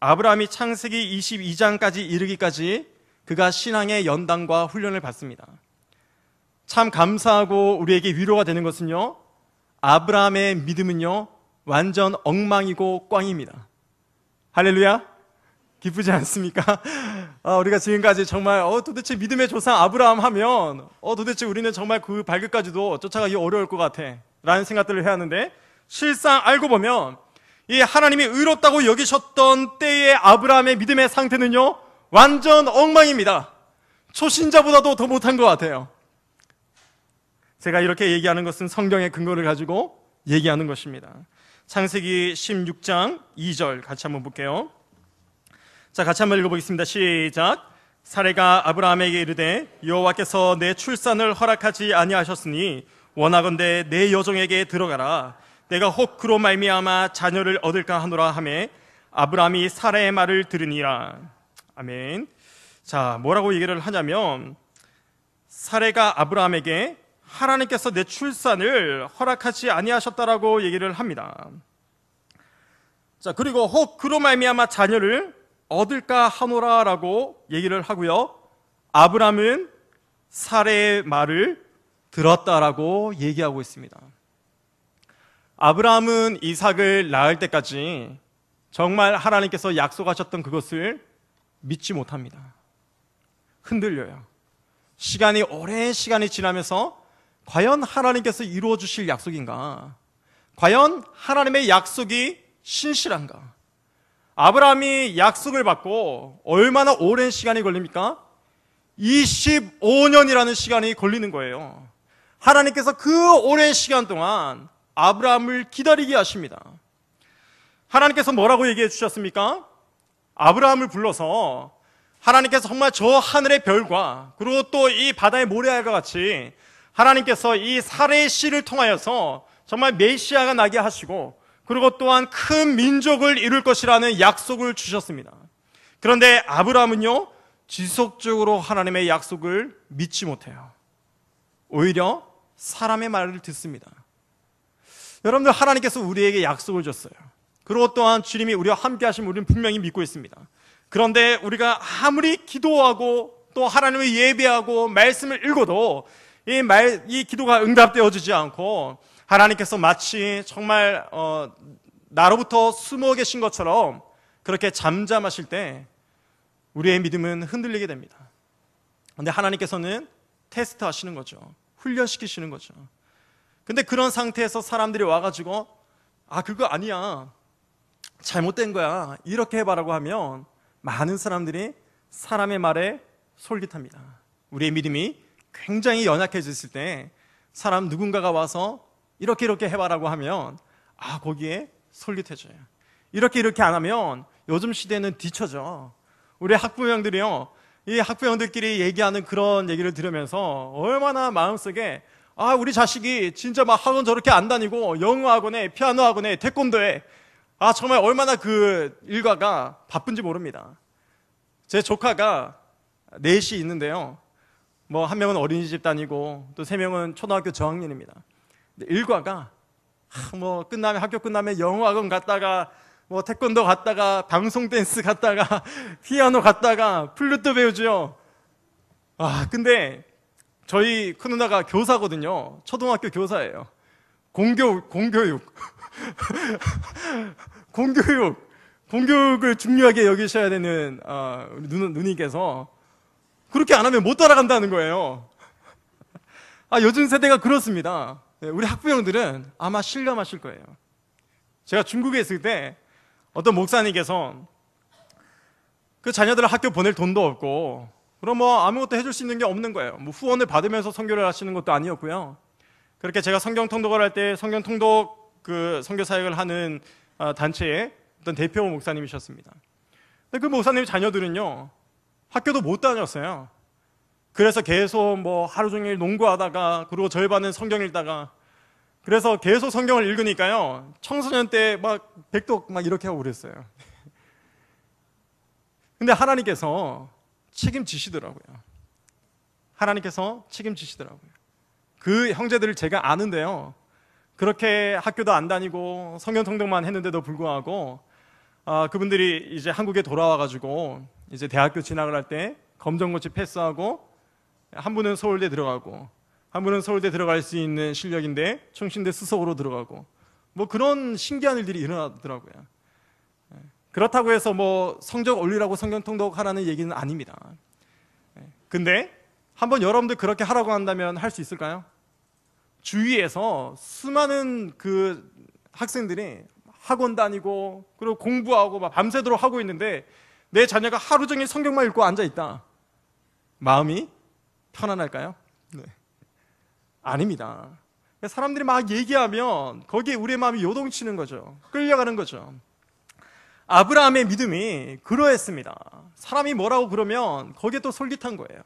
S1: 아브라함이 창세기 22장까지 이르기까지 그가 신앙의 연단과 훈련을 받습니다. 참 감사하고 우리에게 위로가 되는 것은요. 아브라함의 믿음은요. 완전 엉망이고 꽝입니다. 할렐루야. 기쁘지 않습니까? 어, 우리가 지금까지 정말 어, 도대체 믿음의 조상 아브라함 하면 어, 도대체 우리는 정말 그 발끝까지도 쫓아가기 어려울 것 같아 라는 생각들을 해야 하는데 실상 알고 보면 이 하나님이 의롭다고 여기셨던 때의 아브라함의 믿음의 상태는요 완전 엉망입니다 초신자보다도 더 못한 것 같아요 제가 이렇게 얘기하는 것은 성경의 근거를 가지고 얘기하는 것입니다 창세기 16장 2절 같이 한번 볼게요 자, 같이 한번 읽어보겠습니다. 시작. 사례가 아브라함에게 이르되 여호와께서 내 출산을 허락하지 아니하셨으니 원하건대 내 여종에게 들어가라. 내가 혹 그로 말미암아 자녀를 얻을까 하노라 하매 아브라함이 사례의 말을 들으니라. 아멘. 자, 뭐라고 얘기를 하냐면 사례가 아브라함에게 하나님께서 내 출산을 허락하지 아니하셨다라고 얘기를 합니다. 자, 그리고 혹 그로 말미암아 자녀를 얻을까 하노라라고 얘기를 하고요. 아브라함은 사례의 말을 들었다라고 얘기하고 있습니다. 아브라함은 이삭을 낳을 때까지 정말 하나님께서 약속하셨던 그것을 믿지 못합니다. 흔들려요. 시간이 오랜 시간이 지나면서 과연 하나님께서 이루어 주실 약속인가? 과연 하나님의 약속이 신실한가? 아브라함이 약속을 받고 얼마나 오랜 시간이 걸립니까? 25년이라는 시간이 걸리는 거예요. 하나님께서 그 오랜 시간 동안 아브라함을 기다리게 하십니다. 하나님께서 뭐라고 얘기해 주셨습니까? 아브라함을 불러서 하나님께서 정말 저 하늘의 별과 그리고 또 이 바다의 모래알과 같이 하나님께서 이 사례의 씨를 통하여서 정말 메시아가 나게 하시고 그리고 또한 큰 민족을 이룰 것이라는 약속을 주셨습니다. 그런데 아브라함은요, 지속적으로 하나님의 약속을 믿지 못해요. 오히려 사람의 말을 듣습니다. 여러분들, 하나님께서 우리에게 약속을 줬어요. 그리고 또한 주님이 우리와 함께 하시면 우리는 분명히 믿고 있습니다. 그런데 우리가 아무리 기도하고 또 하나님을 예배하고 말씀을 읽어도 이 말, 이 기도가 응답되어지지 않고 하나님께서 마치 정말 어, 나로부터 숨어 계신 것처럼 그렇게 잠잠하실 때 우리의 믿음은 흔들리게 됩니다. 그런데 하나님께서는 테스트 하시는 거죠. 훈련시키시는 거죠. 근데 그런 상태에서 사람들이 와가지고, 아, 그거 아니야. 잘못된 거야. 이렇게 해봐라고 하면 많은 사람들이 사람의 말에 솔깃합니다. 우리의 믿음이 굉장히 연약해졌을 때 사람 누군가가 와서 이렇게 이렇게 해봐라고 하면 아 거기에 솔깃해져요. 이렇게 이렇게 안 하면 요즘 시대는 뒤쳐져. 우리 학부형들이요. 이 학부형들끼리 얘기하는 그런 얘기를 들으면서 얼마나 마음속에 아 우리 자식이 진짜 막 학원 저렇게 안 다니고 영어 학원에 피아노 학원에 태권도에 아 정말 얼마나 그 일과가 바쁜지 모릅니다. 제 조카가 넷이 있는데요. 뭐 한 명은 어린이집 다니고 또 세 명은 초등학교 저학년입니다. 네, 일과가 뭐 끝나면 학교 끝나면 영어학원 갔다가 뭐 태권도 갔다가 방송 댄스 갔다가 [LAUGHS] 피아노 갔다가 플루트 배우죠. 아 근데 저희 큰 누나가 교사거든요. 초등학교 교사예요. 공교 공교육 [LAUGHS] 공교육 공교육을 중요하게 여기셔야 되는 어, 아, 누, 누님께서 그렇게 안 하면 못 따라간다는 거예요. 아 요즘 세대가 그렇습니다. 네, 우리 학부형들은 아마 실감하실 거예요. 제가 중국에 있을 때 어떤 목사님께서 그 자녀들을 학교 보낼 돈도 없고 그럼 뭐 아무것도 해줄 수 있는 게 없는 거예요. 뭐 후원을 받으면서 선교를 하시는 것도 아니었고요. 그렇게 제가 성경 통독을 할 때 성경 통독 그 선교 사역을 하는 아, 단체의 어떤 대표 목사님이셨습니다. 근데 그 목사님 자녀들은요 학교도 못 다녔어요. 그래서 계속 뭐 하루 종일 농구하다가 그리고 절반은 성경 읽다가 그래서 계속 성경을 읽으니까요. 청소년 때 막 백독 막 이렇게 하고 그랬어요. [LAUGHS] 근데 하나님께서 책임지시더라고요. 하나님께서 책임지시더라고요. 그 형제들을 제가 아는데요. 그렇게 학교도 안 다니고 성경 통독만 했는데도 불구하고 아, 그분들이 이제 한국에 돌아와가지고 이제 대학교 진학을 할 때 검정고시 패스하고 한 분은 서울대 들어가고 한 분은 서울대 들어갈 수 있는 실력인데 총신대 수석으로 들어가고 뭐 그런 신기한 일들이 일어나더라고요. 예, 그렇다고 해서 뭐 성적 올리라고 성경 통독하라는 얘기는 아닙니다. 예, 근데 한번 여러분들 그렇게 하라고 한다면 할 수 있을까요? 주위에서 수많은 그 학생들이 학원 다니고 그리고 공부하고 막 밤새도록 하고 있는데 내 자녀가 하루 종일 성경만 읽고 앉아 있다. 마음이 편안할까요? 네. 아닙니다. 사람들이 막 얘기하면 거기에 우리의 마음이 요동치는 거죠. 끌려가는 거죠. 아브라함의 믿음이 그러했습니다. 사람이 뭐라고 그러면 거기에 또 솔깃한 거예요.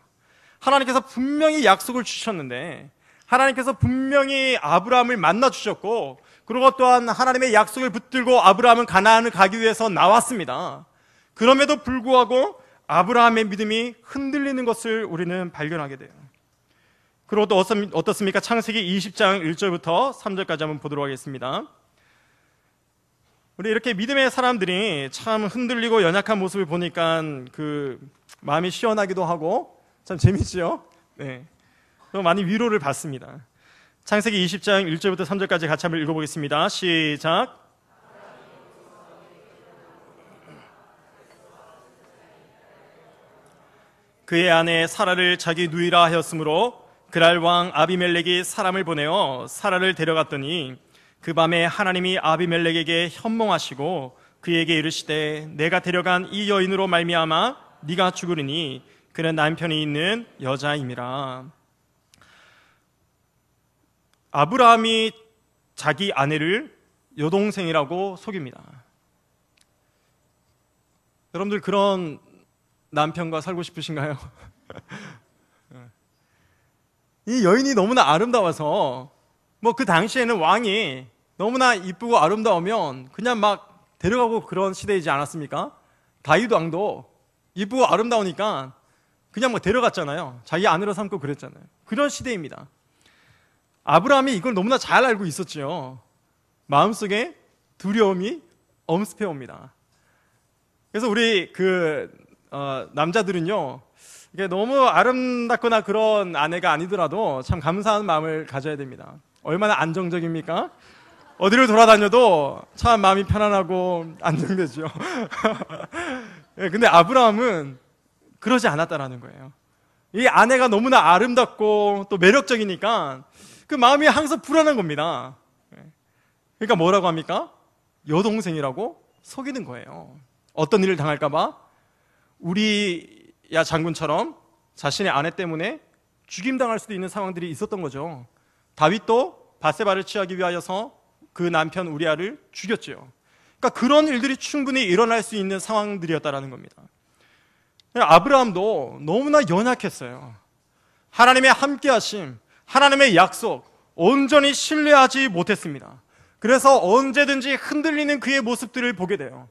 S1: 하나님께서 분명히 약속을 주셨는데 하나님께서 분명히 아브라함을 만나 주셨고 그리고 또한 하나님의 약속을 붙들고 아브라함은 가나안을 가기 위해서 나왔습니다. 그럼에도 불구하고 아브라함의 믿음이 흔들리는 것을 우리는 발견하게 돼요. 그리고 또 어떻습니까? 창세기 20장 1절부터 3절까지 한번 보도록 하겠습니다. 우리 이렇게 믿음의 사람들이 참 흔들리고 연약한 모습을 보니까 그 마음이 시원하기도 하고 참 재밌지요? 네. 많이 위로를 받습니다. 창세기 20장 1절부터 3절까지 같이 한번 읽어보겠습니다. 시작. 그의 아내 사라를 자기 누이라 하였으므로 그랄 왕 아비멜렉이 사람을 보내어 사라를 데려갔더니 그 밤에 하나님이 아비멜렉에게 현몽하시고 그에게 이르시되 내가 데려간 이 여인으로 말미암아 네가 죽으리니 그는 남편이 있는 여자임이라 아브라함이 자기 아내를 여동생이라고 속입니다. 여러분들 그런 남편과 살고 싶으신가요? [LAUGHS] 이 여인이 너무나 아름다워서 뭐 그 당시에는 왕이 너무나 이쁘고 아름다우면 그냥 막 데려가고 그런 시대이지 않았습니까? 다윗 왕도 이쁘고 아름다우니까 그냥 뭐 데려갔잖아요. 자기 아내로 삼고 그랬잖아요. 그런 시대입니다. 아브라함이 이걸 너무나 잘 알고 있었지요. 마음속에 두려움이 엄습해 옵니다. 그래서 우리 그 어, 남자들은요, 이게 너무 아름답거나 그런 아내가 아니더라도 참 감사한 마음을 가져야 됩니다. 얼마나 안정적입니까? 어디를 돌아다녀도 참 마음이 편안하고 안정되죠. [LAUGHS] 예, 근데 아브라함은 그러지 않았다라는 거예요. 이 아내가 너무나 아름답고 또 매력적이니까 그 마음이 항상 불안한 겁니다. 예. 그러니까 뭐라고 합니까? 여동생이라고 속이는 거예요. 어떤 일을 당할까봐 우리야 장군처럼 자신의 아내 때문에 죽임당할 수도 있는 상황들이 있었던 거죠. 다윗도 바세바를 취하기 위하여서 그 남편 우리아를 죽였죠. 그러니까 그런 일들이 충분히 일어날 수 있는 상황들이었다라는 겁니다. 아브라함도 너무나 연약했어요. 하나님의 함께하심, 하나님의 약속 온전히 신뢰하지 못했습니다. 그래서 언제든지 흔들리는 그의 모습들을 보게 돼요.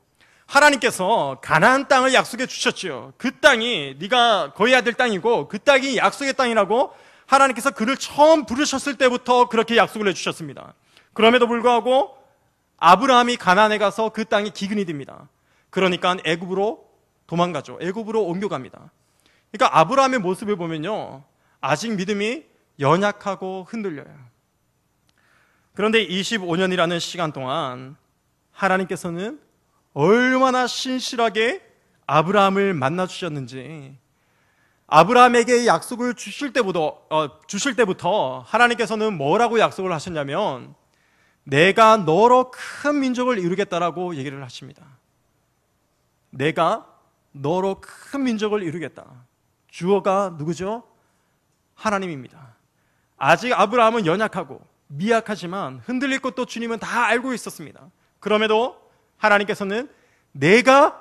S1: 하나님께서 가나안 땅을 약속해 주셨지요. 그 땅이 네가 거의 아들 땅이고 그 땅이 약속의 땅이라고 하나님께서 그를 처음 부르셨을 때부터 그렇게 약속을 해 주셨습니다. 그럼에도 불구하고 아브라함이 가나안에 가서 그 땅이 기근이 됩니다. 그러니까 애굽으로 도망가죠. 애굽으로 옮겨갑니다. 그러니까 아브라함의 모습을 보면요. 아직 믿음이 연약하고 흔들려요. 그런데 25년이라는 시간 동안 하나님께서는 얼마나 신실하게 아브라함을 만나 주셨는지 아브라함에게 약속을 주실 때부터 어, 주실 때부터 하나님께서는 뭐라고 약속을 하셨냐면 내가 너로 큰 민족을 이루겠다라고 얘기를 하십니다. 내가 너로 큰 민족을 이루겠다. 주어가 누구죠? 하나님입니다. 아직 아브라함은 연약하고 미약하지만 흔들릴 것도 주님은 다 알고 있었습니다. 그럼에도 하나님께서는 내가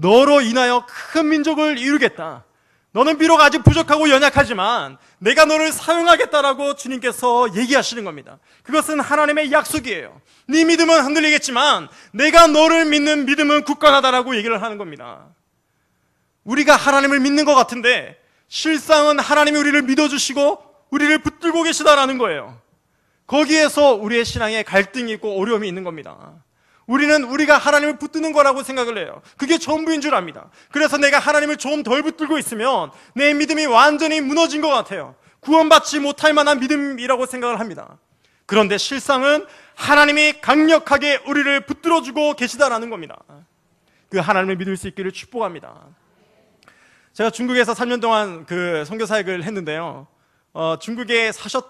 S1: 너로 인하여 큰 민족을 이루겠다. 너는 비록 아직 부족하고 연약하지만 내가 너를 사용하겠다라고 주님께서 얘기하시는 겁니다. 그것은 하나님의 약속이에요. 네 믿음은 흔들리겠지만 내가 너를 믿는 믿음은 굳건하다라고 얘기를 하는 겁니다. 우리가 하나님을 믿는 것 같은데 실상은 하나님이 우리를 믿어주시고 우리를 붙들고 계시다라는 거예요. 거기에서 우리의 신앙에 갈등이 있고 어려움이 있는 겁니다. 우리는 우리가 하나님을 붙드는 거라고 생각을 해요. 그게 전부인 줄 압니다. 그래서 내가 하나님을 좀 덜 붙들고 있으면 내 믿음이 완전히 무너진 것 같아요. 구원받지 못할 만한 믿음이라고 생각을 합니다. 그런데 실상은 하나님이 강력하게 우리를 붙들어주고 계시다라는 겁니다. 그 하나님을 믿을 수 있기를 축복합니다. 제가 중국에서 3년 동안 그성교 사역을 했는데요. 어, 중국에 사셨,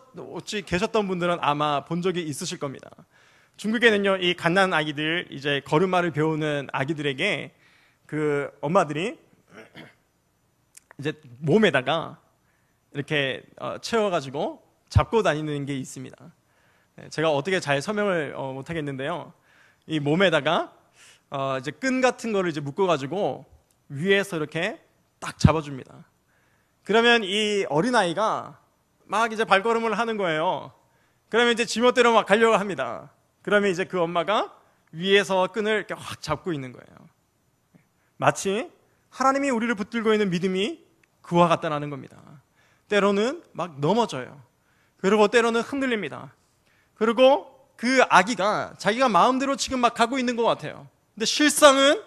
S1: 계셨던 분들은 아마 본 적이 있으실 겁니다. 중국에는요, 이 갓난 아기들, 이제 걸음마를 배우는 아기들에게 그 엄마들이 이제 몸에다가 이렇게 어, 채워가지고 잡고 다니는 게 있습니다. 네, 제가 어떻게 잘 설명을 어, 못하겠는데요. 이 몸에다가 어, 이제 끈 같은 거를 이제 묶어가지고 위에서 이렇게 딱 잡아줍니다. 그러면 이 어린아이가 막 이제 발걸음을 하는 거예요. 그러면 이제 지멋대로 막 가려고 합니다. 그러면 이제 그 엄마가 위에서 끈을 이렇게 확 잡고 있는 거예요. 마치 하나님이 우리를 붙들고 있는 믿음이 그와 같다는 라 겁니다. 때로는 막 넘어져요. 그리고 때로는 흔들립니다. 그리고 그 아기가 자기가 마음대로 지금 막 가고 있는 것 같아요. 근데 실상은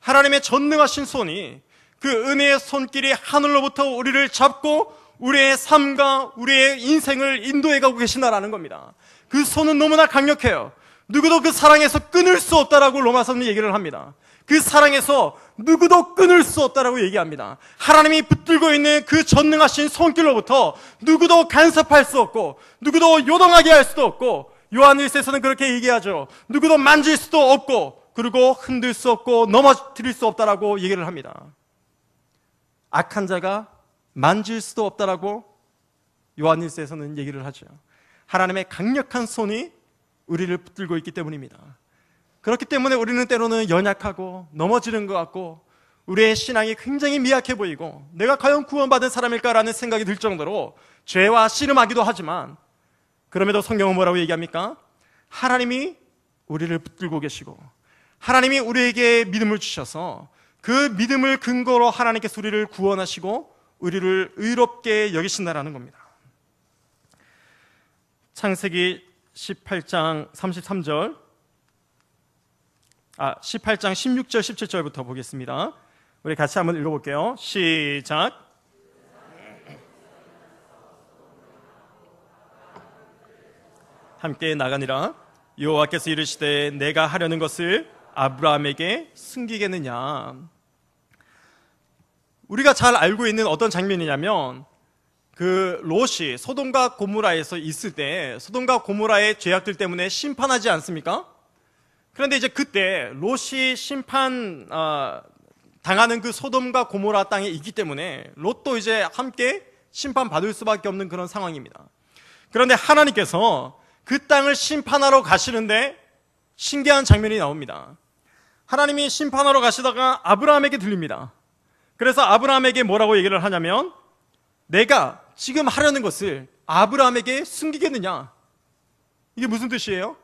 S1: 하나님의 전능하신 손이 그 은혜의 손길이 하늘로부터 우리를 잡고 우리의 삶과 우리의 인생을 인도해 가고 계시나라는 겁니다. 그 손은 너무나 강력해요. 누구도 그 사랑에서 끊을 수 없다라고 로마서는 얘기를 합니다. 그 사랑에서 누구도 끊을 수 없다라고 얘기합니다. 하나님이 붙들고 있는 그 전능하신 손길로부터 누구도 간섭할 수 없고 누구도 요동하게 할 수도 없고 요한일서에서는 그렇게 얘기하죠. 누구도 만질 수도 없고 그리고 흔들 수 없고 넘어뜨릴 수 없다라고 얘기를 합니다. 악한 자가 만질 수도 없다라고 요한일서에서는 얘기를 하죠. 하나님의 강력한 손이 우리를 붙들고 있기 때문입니다. 그렇기 때문에 우리는 때로는 연약하고 넘어지는 것 같고 우리의 신앙이 굉장히 미약해 보이고 내가 과연 구원받은 사람일까라는 생각이 들 정도로 죄와 씨름하기도 하지만 그럼에도 성경은 뭐라고 얘기합니까? 하나님이 우리를 붙들고 계시고 하나님이 우리에게 믿음을 주셔서 그 믿음을 근거로 하나님께 우리를 구원하시고 우리를 의롭게 여기신다라는 겁니다. 창세기 18장 33절, 아, 18장 16절, 17절부터 보겠습니다. 우리 같이 한번 읽어볼게요. 시작. 함께 나가니라. 여호와께서 이르시되 내가 하려는 것을 아브라함에게 숨기겠느냐. 우리가 잘 알고 있는 어떤 장면이냐면 그 롯이 소돔과 고무라에서 있을 때 소돔과 고무라의 죄악들 때문에 심판하지 않습니까? 그런데 이제 그때 롯이 심판 어, 당하는 그 소돔과 고모라 땅에 있기 때문에 롯도 이제 함께 심판 받을 수밖에 없는 그런 상황입니다. 그런데 하나님께서 그 땅을 심판하러 가시는데 신기한 장면이 나옵니다. 하나님이 심판하러 가시다가 아브라함에게 들립니다. 그래서 아브라함에게 뭐라고 얘기를 하냐면 내가 지금 하려는 것을 아브라함에게 숨기겠느냐? 이게 무슨 뜻이에요?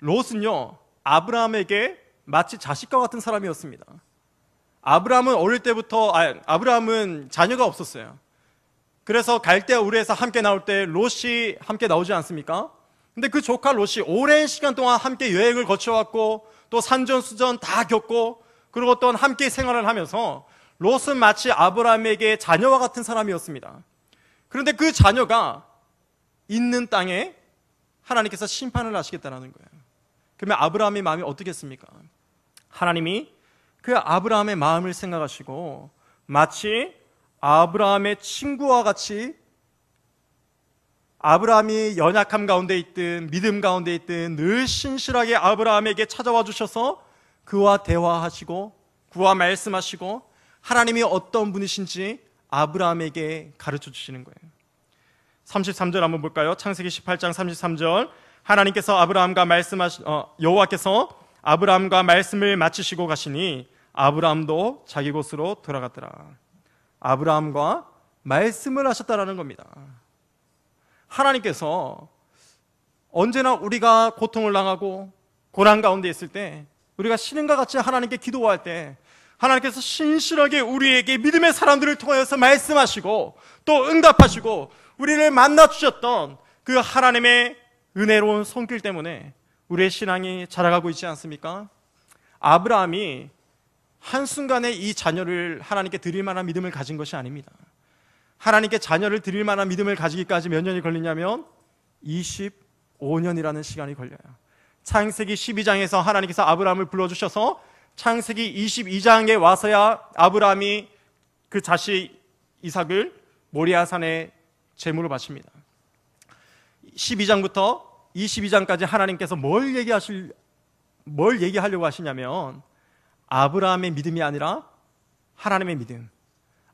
S1: 롯은요, 아브라함에게 마치 자식과 같은 사람이었습니다. 아브라함은 어릴 때부터, 아, 브라함은 자녀가 없었어요. 그래서 갈대 우리에서 함께 나올 때 롯이 함께 나오지 않습니까? 근데 그 조카 롯이 오랜 시간 동안 함께 여행을 거쳐왔고, 또 산전수전 다 겪고, 그리고 또 함께 생활을 하면서 롯은 마치 아브라함에게 자녀와 같은 사람이었습니다. 그런데 그 자녀가 있는 땅에 하나님께서 심판을 하시겠다는 거예요. 그러면 아브라함의 마음이 어떻겠습니까? 하나님이 그 아브라함의 마음을 생각하시고 마치 아브라함의 친구와 같이 아브라함이 연약함 가운데 있든 믿음 가운데 있든 늘 신실하게 아브라함에게 찾아와 주셔서 그와 대화하시고 그와 말씀하시고 하나님이 어떤 분이신지 아브라함에게 가르쳐 주시는 거예요. 33절 한번 볼까요? 창세기 18장 33절. 하나님께서 아브라함과 말씀하시 어, 여호와께서 아브라함과 말씀을 마치시고 가시니 아브라함도 자기 곳으로 돌아갔더라. 아브라함과 말씀을 하셨다라는 겁니다. 하나님께서 언제나 우리가 고통을 당하고 고난 가운데 있을 때 우리가 신음과 같이 하나님께 기도할 때 하나님께서 신실하게 우리에게 믿음의 사람들을 통하여서 말씀하시고 또 응답하시고 우리를 만나 주셨던 그 하나님의 은혜로운 손길 때문에 우리의 신앙이 자라가고 있지 않습니까? 아브라함이 한순간에 이 자녀를 하나님께 드릴 만한 믿음을 가진 것이 아닙니다. 하나님께 자녀를 드릴 만한 믿음을 가지기까지 몇 년이 걸리냐면 25년이라는 시간이 걸려요. 창세기 12장에서 하나님께서 아브라함을 불러주셔서 창세기 22장에 와서야 아브라함이 그 자식 이삭을 모리아산에 제물로 바칩니다. 12장부터 22장까지 하나님께서 뭘 얘기하실 뭘 얘기하려고 하시냐면 아브라함의 믿음이 아니라 하나님의 믿음.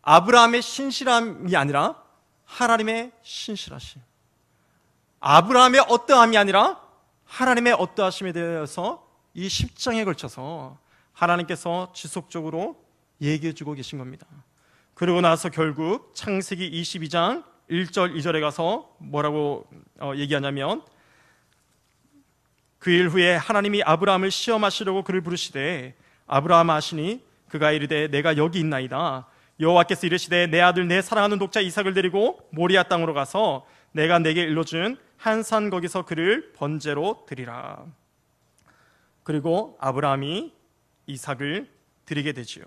S1: 아브라함의 신실함이 아니라 하나님의 신실하심. 아브라함의 어떠함이 아니라 하나님의 어떠하심에 대해서 이 10장에 걸쳐서 하나님께서 지속적으로 얘기해 주고 계신 겁니다. 그리고 나서 결국 창세기 22장 1절 2절에 가서 뭐라고 어, 얘기하냐면 그 일 후에 하나님이 아브라함을 시험하시려고 그를 부르시되 아브라함 아시니 그가 이르되 내가 여기 있나이다 여호와께서 이르시되 내 아들 내 사랑하는 독자 이삭을 데리고 모리아 땅으로 가서 내가 내게 일러준 한산 거기서 그를 번제로 드리라 그리고 아브라함이 이삭을 드리게 되지요.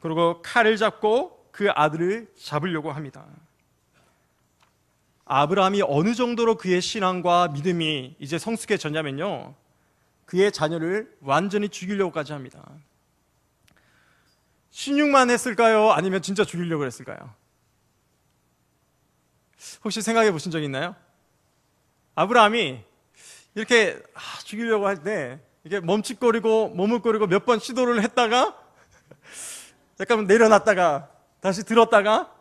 S1: 그리고 칼을 잡고 그 아들을 잡으려고 합니다. 아브라함이 어느 정도로 그의 신앙과 믿음이 이제 성숙해졌냐면요. 그의 자녀를 완전히 죽이려고까지 합니다. 신육만 했을까요? 아니면 진짜 죽이려고 했을까요? 혹시 생각해 보신 적 있나요? 아브라함이 이렇게 아, 죽이려고 할때 이게 멈칫거리고 머뭇거리고 몇 번 시도를 했다가 잠깐 내려놨다가 다시 들었다가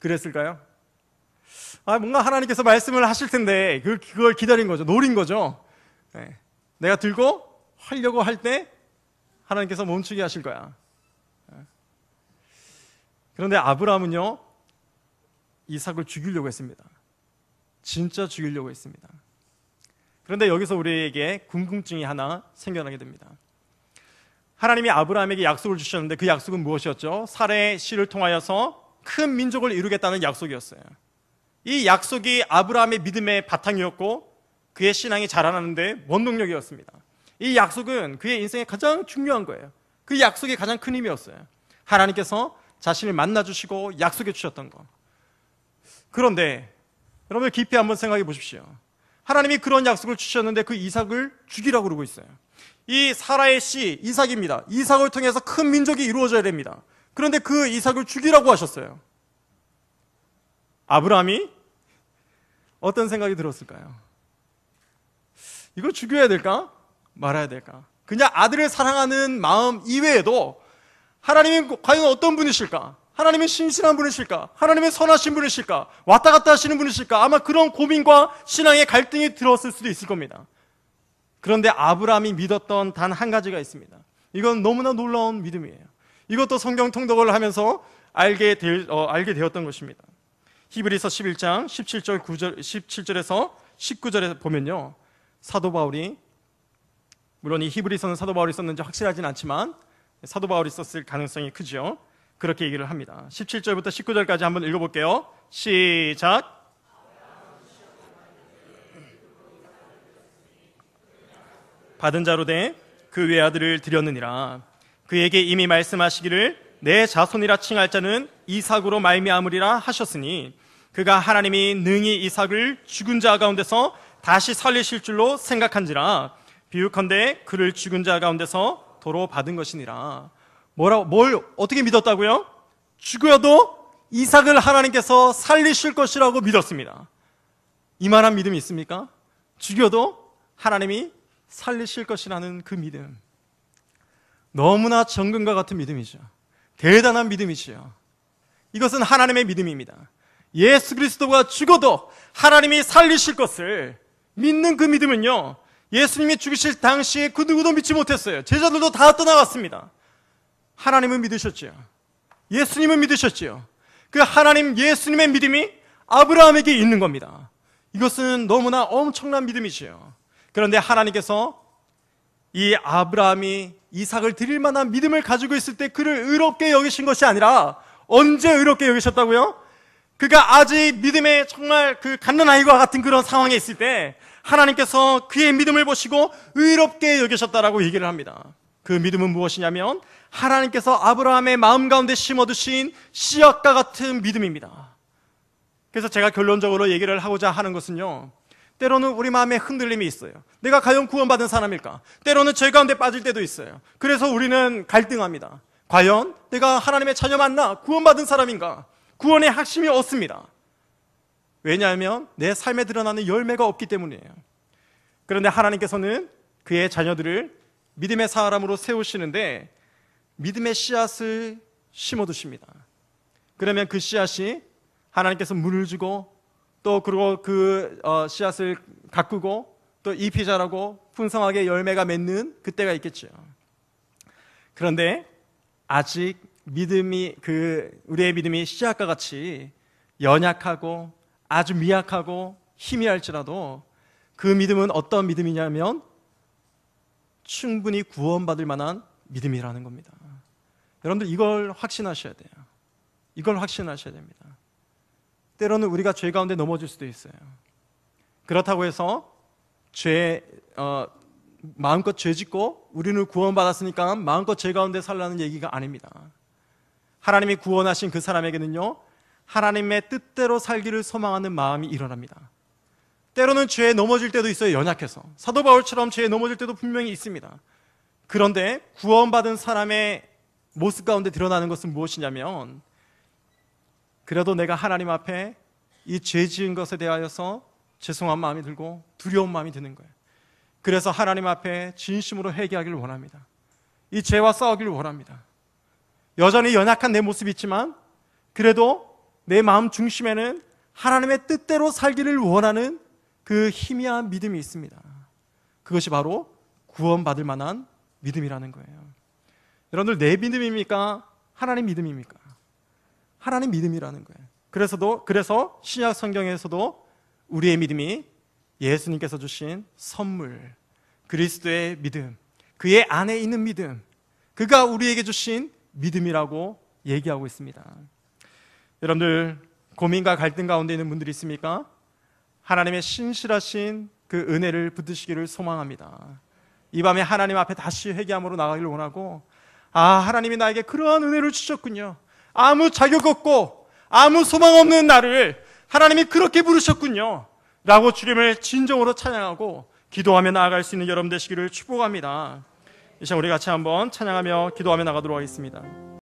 S1: 그랬을까요? 아, 뭔가 하나님께서 말씀을 하실 텐데 그, 걸 기다린 거죠. 노린 거죠. 네. 내가 들고 하려고 할 때 하나님께서 멈추게 하실 거야. 네. 그런데 아브라함은요, 이삭을 죽이려고 했습니다. 진짜 죽이려고 했습니다. 그런데 여기서 우리에게 궁금증이 하나 생겨나게 됩니다. 하나님이 아브라함에게 약속을 주셨는데 그 약속은 무엇이었죠? 사례 의 씨를 통하여서 큰 민족을 이루겠다는 약속이었어요. 이 약속이 아브라함의 믿음의 바탕이었고 그의 신앙이 자라나는데 원동력이었습니다. 이 약속은 그의 인생에 가장 중요한 거예요. 그 약속이 가장 큰 힘이었어요. 하나님께서 자신을 만나주시고 약속해 주셨던 거. 그런데 여러분 깊이 한번 생각해 보십시오. 하나님이 그런 약속을 주셨는데 그 이삭을 죽이라고 그러고 있어요. 이 사라의 씨 이삭입니다. 이삭을 통해서 큰 민족이 이루어져야 됩니다. 그런데 그 이삭을 죽이라고 하셨어요. 아브라함이 어떤 생각이 들었을까요? 이걸 죽여야 될까? 말아야 될까? 그냥 아들을 사랑하는 마음 이외에도 하나님은 과연 어떤 분이실까? 하나님이 신실한 분이실까? 하나님이 선하신 분이실까? 왔다 갔다 하시는 분이실까? 아마 그런 고민과 신앙의 갈등이 들었을 수도 있을 겁니다. 그런데 아브라함이 믿었던 단 한 가지가 있습니다. 이건 너무나 놀라운 믿음이에요. 이것도 성경 통독을 하면서 알게, 되, 어, 알게 되었던 것입니다. 히브리서 11장 17절 9절 17절에서 19절에 보면요. 사도 바울이 물론 이 히브리서는 사도 바울이 썼는지 확실하진 않지만 사도 바울이 썼을 가능성이 크지요. 그렇게 얘기를 합니다. 17절부터 19절까지 한번 읽어볼게요. 시작. 받은 자로 되그 외아들을 드렸느니라 그에게 이미 말씀하시기를 내 자손이라 칭할 자는 이삭으로 말미암으리라 하셨으니 그가 하나님이 능히 이삭을 죽은 자 가운데서 다시 살리실 줄로 생각한지라 비유컨대 그를 죽은 자 가운데서 도로 받은 것이니라 뭐라고, 뭘, 어떻게 믿었다고요? 죽어도 이삭을 하나님께서 살리실 것이라고 믿었습니다. 이만한 믿음이 있습니까? 죽여도 하나님이 살리실 것이라는 그 믿음. 너무나 정근과 같은 믿음이죠. 대단한 믿음이지요. 이것은 하나님의 믿음입니다. 예수 그리스도가 죽어도 하나님이 살리실 것을 믿는 그 믿음은요, 예수님이 죽으실 당시에 그 누구도 믿지 못했어요. 제자들도 다 떠나갔습니다. 하나님을 믿으셨지요. 예수님을 믿으셨지요. 그 하나님 예수님의 믿음이 아브라함에게 있는 겁니다. 이것은 너무나 엄청난 믿음이지요. 그런데 하나님께서 이 아브라함이 이삭을 드릴 만한 믿음을 가지고 있을 때 그를 의롭게 여기신 것이 아니라 언제 의롭게 여기셨다고요? 그가 아직 믿음에 정말 그 갓난 아이와 같은 그런 상황에 있을 때 하나님께서 그의 믿음을 보시고 의롭게 여기셨다라고 얘기를 합니다. 그 믿음은 무엇이냐면 하나님께서 아브라함의 마음 가운데 심어두신 씨앗과 같은 믿음입니다. 그래서 제가 결론적으로 얘기를 하고자 하는 것은요. 때로는 우리 마음에 흔들림이 있어요. 내가 과연 구원받은 사람일까? 때로는 죄 가운데 빠질 때도 있어요. 그래서 우리는 갈등합니다. 과연 내가 하나님의 자녀 맞나? 구원받은 사람인가? 구원의 핵심이 없습니다. 왜냐하면 내 삶에 드러나는 열매가 없기 때문이에요. 그런데 하나님께서는 그의 자녀들을 믿음의 사람으로 세우시는데 믿음의 씨앗을 심어두십니다. 그러면 그 씨앗이 하나님께서 물을 주고 또 그리고 그 어, 씨앗을 가꾸고 또 잎이 자라고 풍성하게 열매가 맺는 그때가 있겠죠. 그런데 아직 믿음이 그 우리의 믿음이 씨앗과 같이 연약하고 아주 미약하고 희미할지라도 그 믿음은 어떤 믿음이냐면 충분히 구원받을 만한 믿음이라는 겁니다. 여러분들 이걸 확신하셔야 돼요. 이걸 확신하셔야 됩니다. 때로는 우리가 죄 가운데 넘어질 수도 있어요. 그렇다고 해서 죄 어, 마음껏 죄짓고 우리는 구원받았으니까 마음껏 죄 가운데 살라는 얘기가 아닙니다. 하나님이 구원하신 그 사람에게는요 하나님의 뜻대로 살기를 소망하는 마음이 일어납니다. 때로는 죄에 넘어질 때도 있어요 연약해서 사도 바울처럼 죄에 넘어질 때도 분명히 있습니다. 그런데 구원받은 사람의 모습 가운데 드러나는 것은 무엇이냐면 그래도 내가 하나님 앞에 이 죄 지은 것에 대하여서 죄송한 마음이 들고 두려운 마음이 드는 거예요. 그래서 하나님 앞에 진심으로 회개하기를 원합니다. 이 죄와 싸우기를 원합니다. 여전히 연약한 내 모습이 있지만 그래도 내 마음 중심에는 하나님의 뜻대로 살기를 원하는 그 희미한 믿음이 있습니다. 그것이 바로 구원받을 만한 믿음이라는 거예요. 여러분들 내 믿음입니까? 하나님 믿음입니까? 하나님 믿음이라는 거예요. 그래서도 그래서 신약 성경에서도 우리의 믿음이 예수님께서 주신 선물 그리스도의 믿음 그의 안에 있는 믿음 그가 우리에게 주신 믿음이라고 얘기하고 있습니다. 여러분들 고민과 갈등 가운데 있는 분들이 있습니까? 하나님의 신실하신 그 은혜를 붙드시기를 소망합니다. 이 밤에 하나님 앞에 다시 회개함으로 나가기를 원하고 아, 하나님이 나에게 그러한 은혜를 주셨군요. 아무 자격 없고 아무 소망 없는 나를 하나님이 그렇게 부르셨군요. 라고 주님을 진정으로 찬양하고 기도하며 나아갈 수 있는 여러분 되시기를 축복합니다. 이제 우리 같이 한번 찬양하며 기도하며 나가도록 하겠습니다.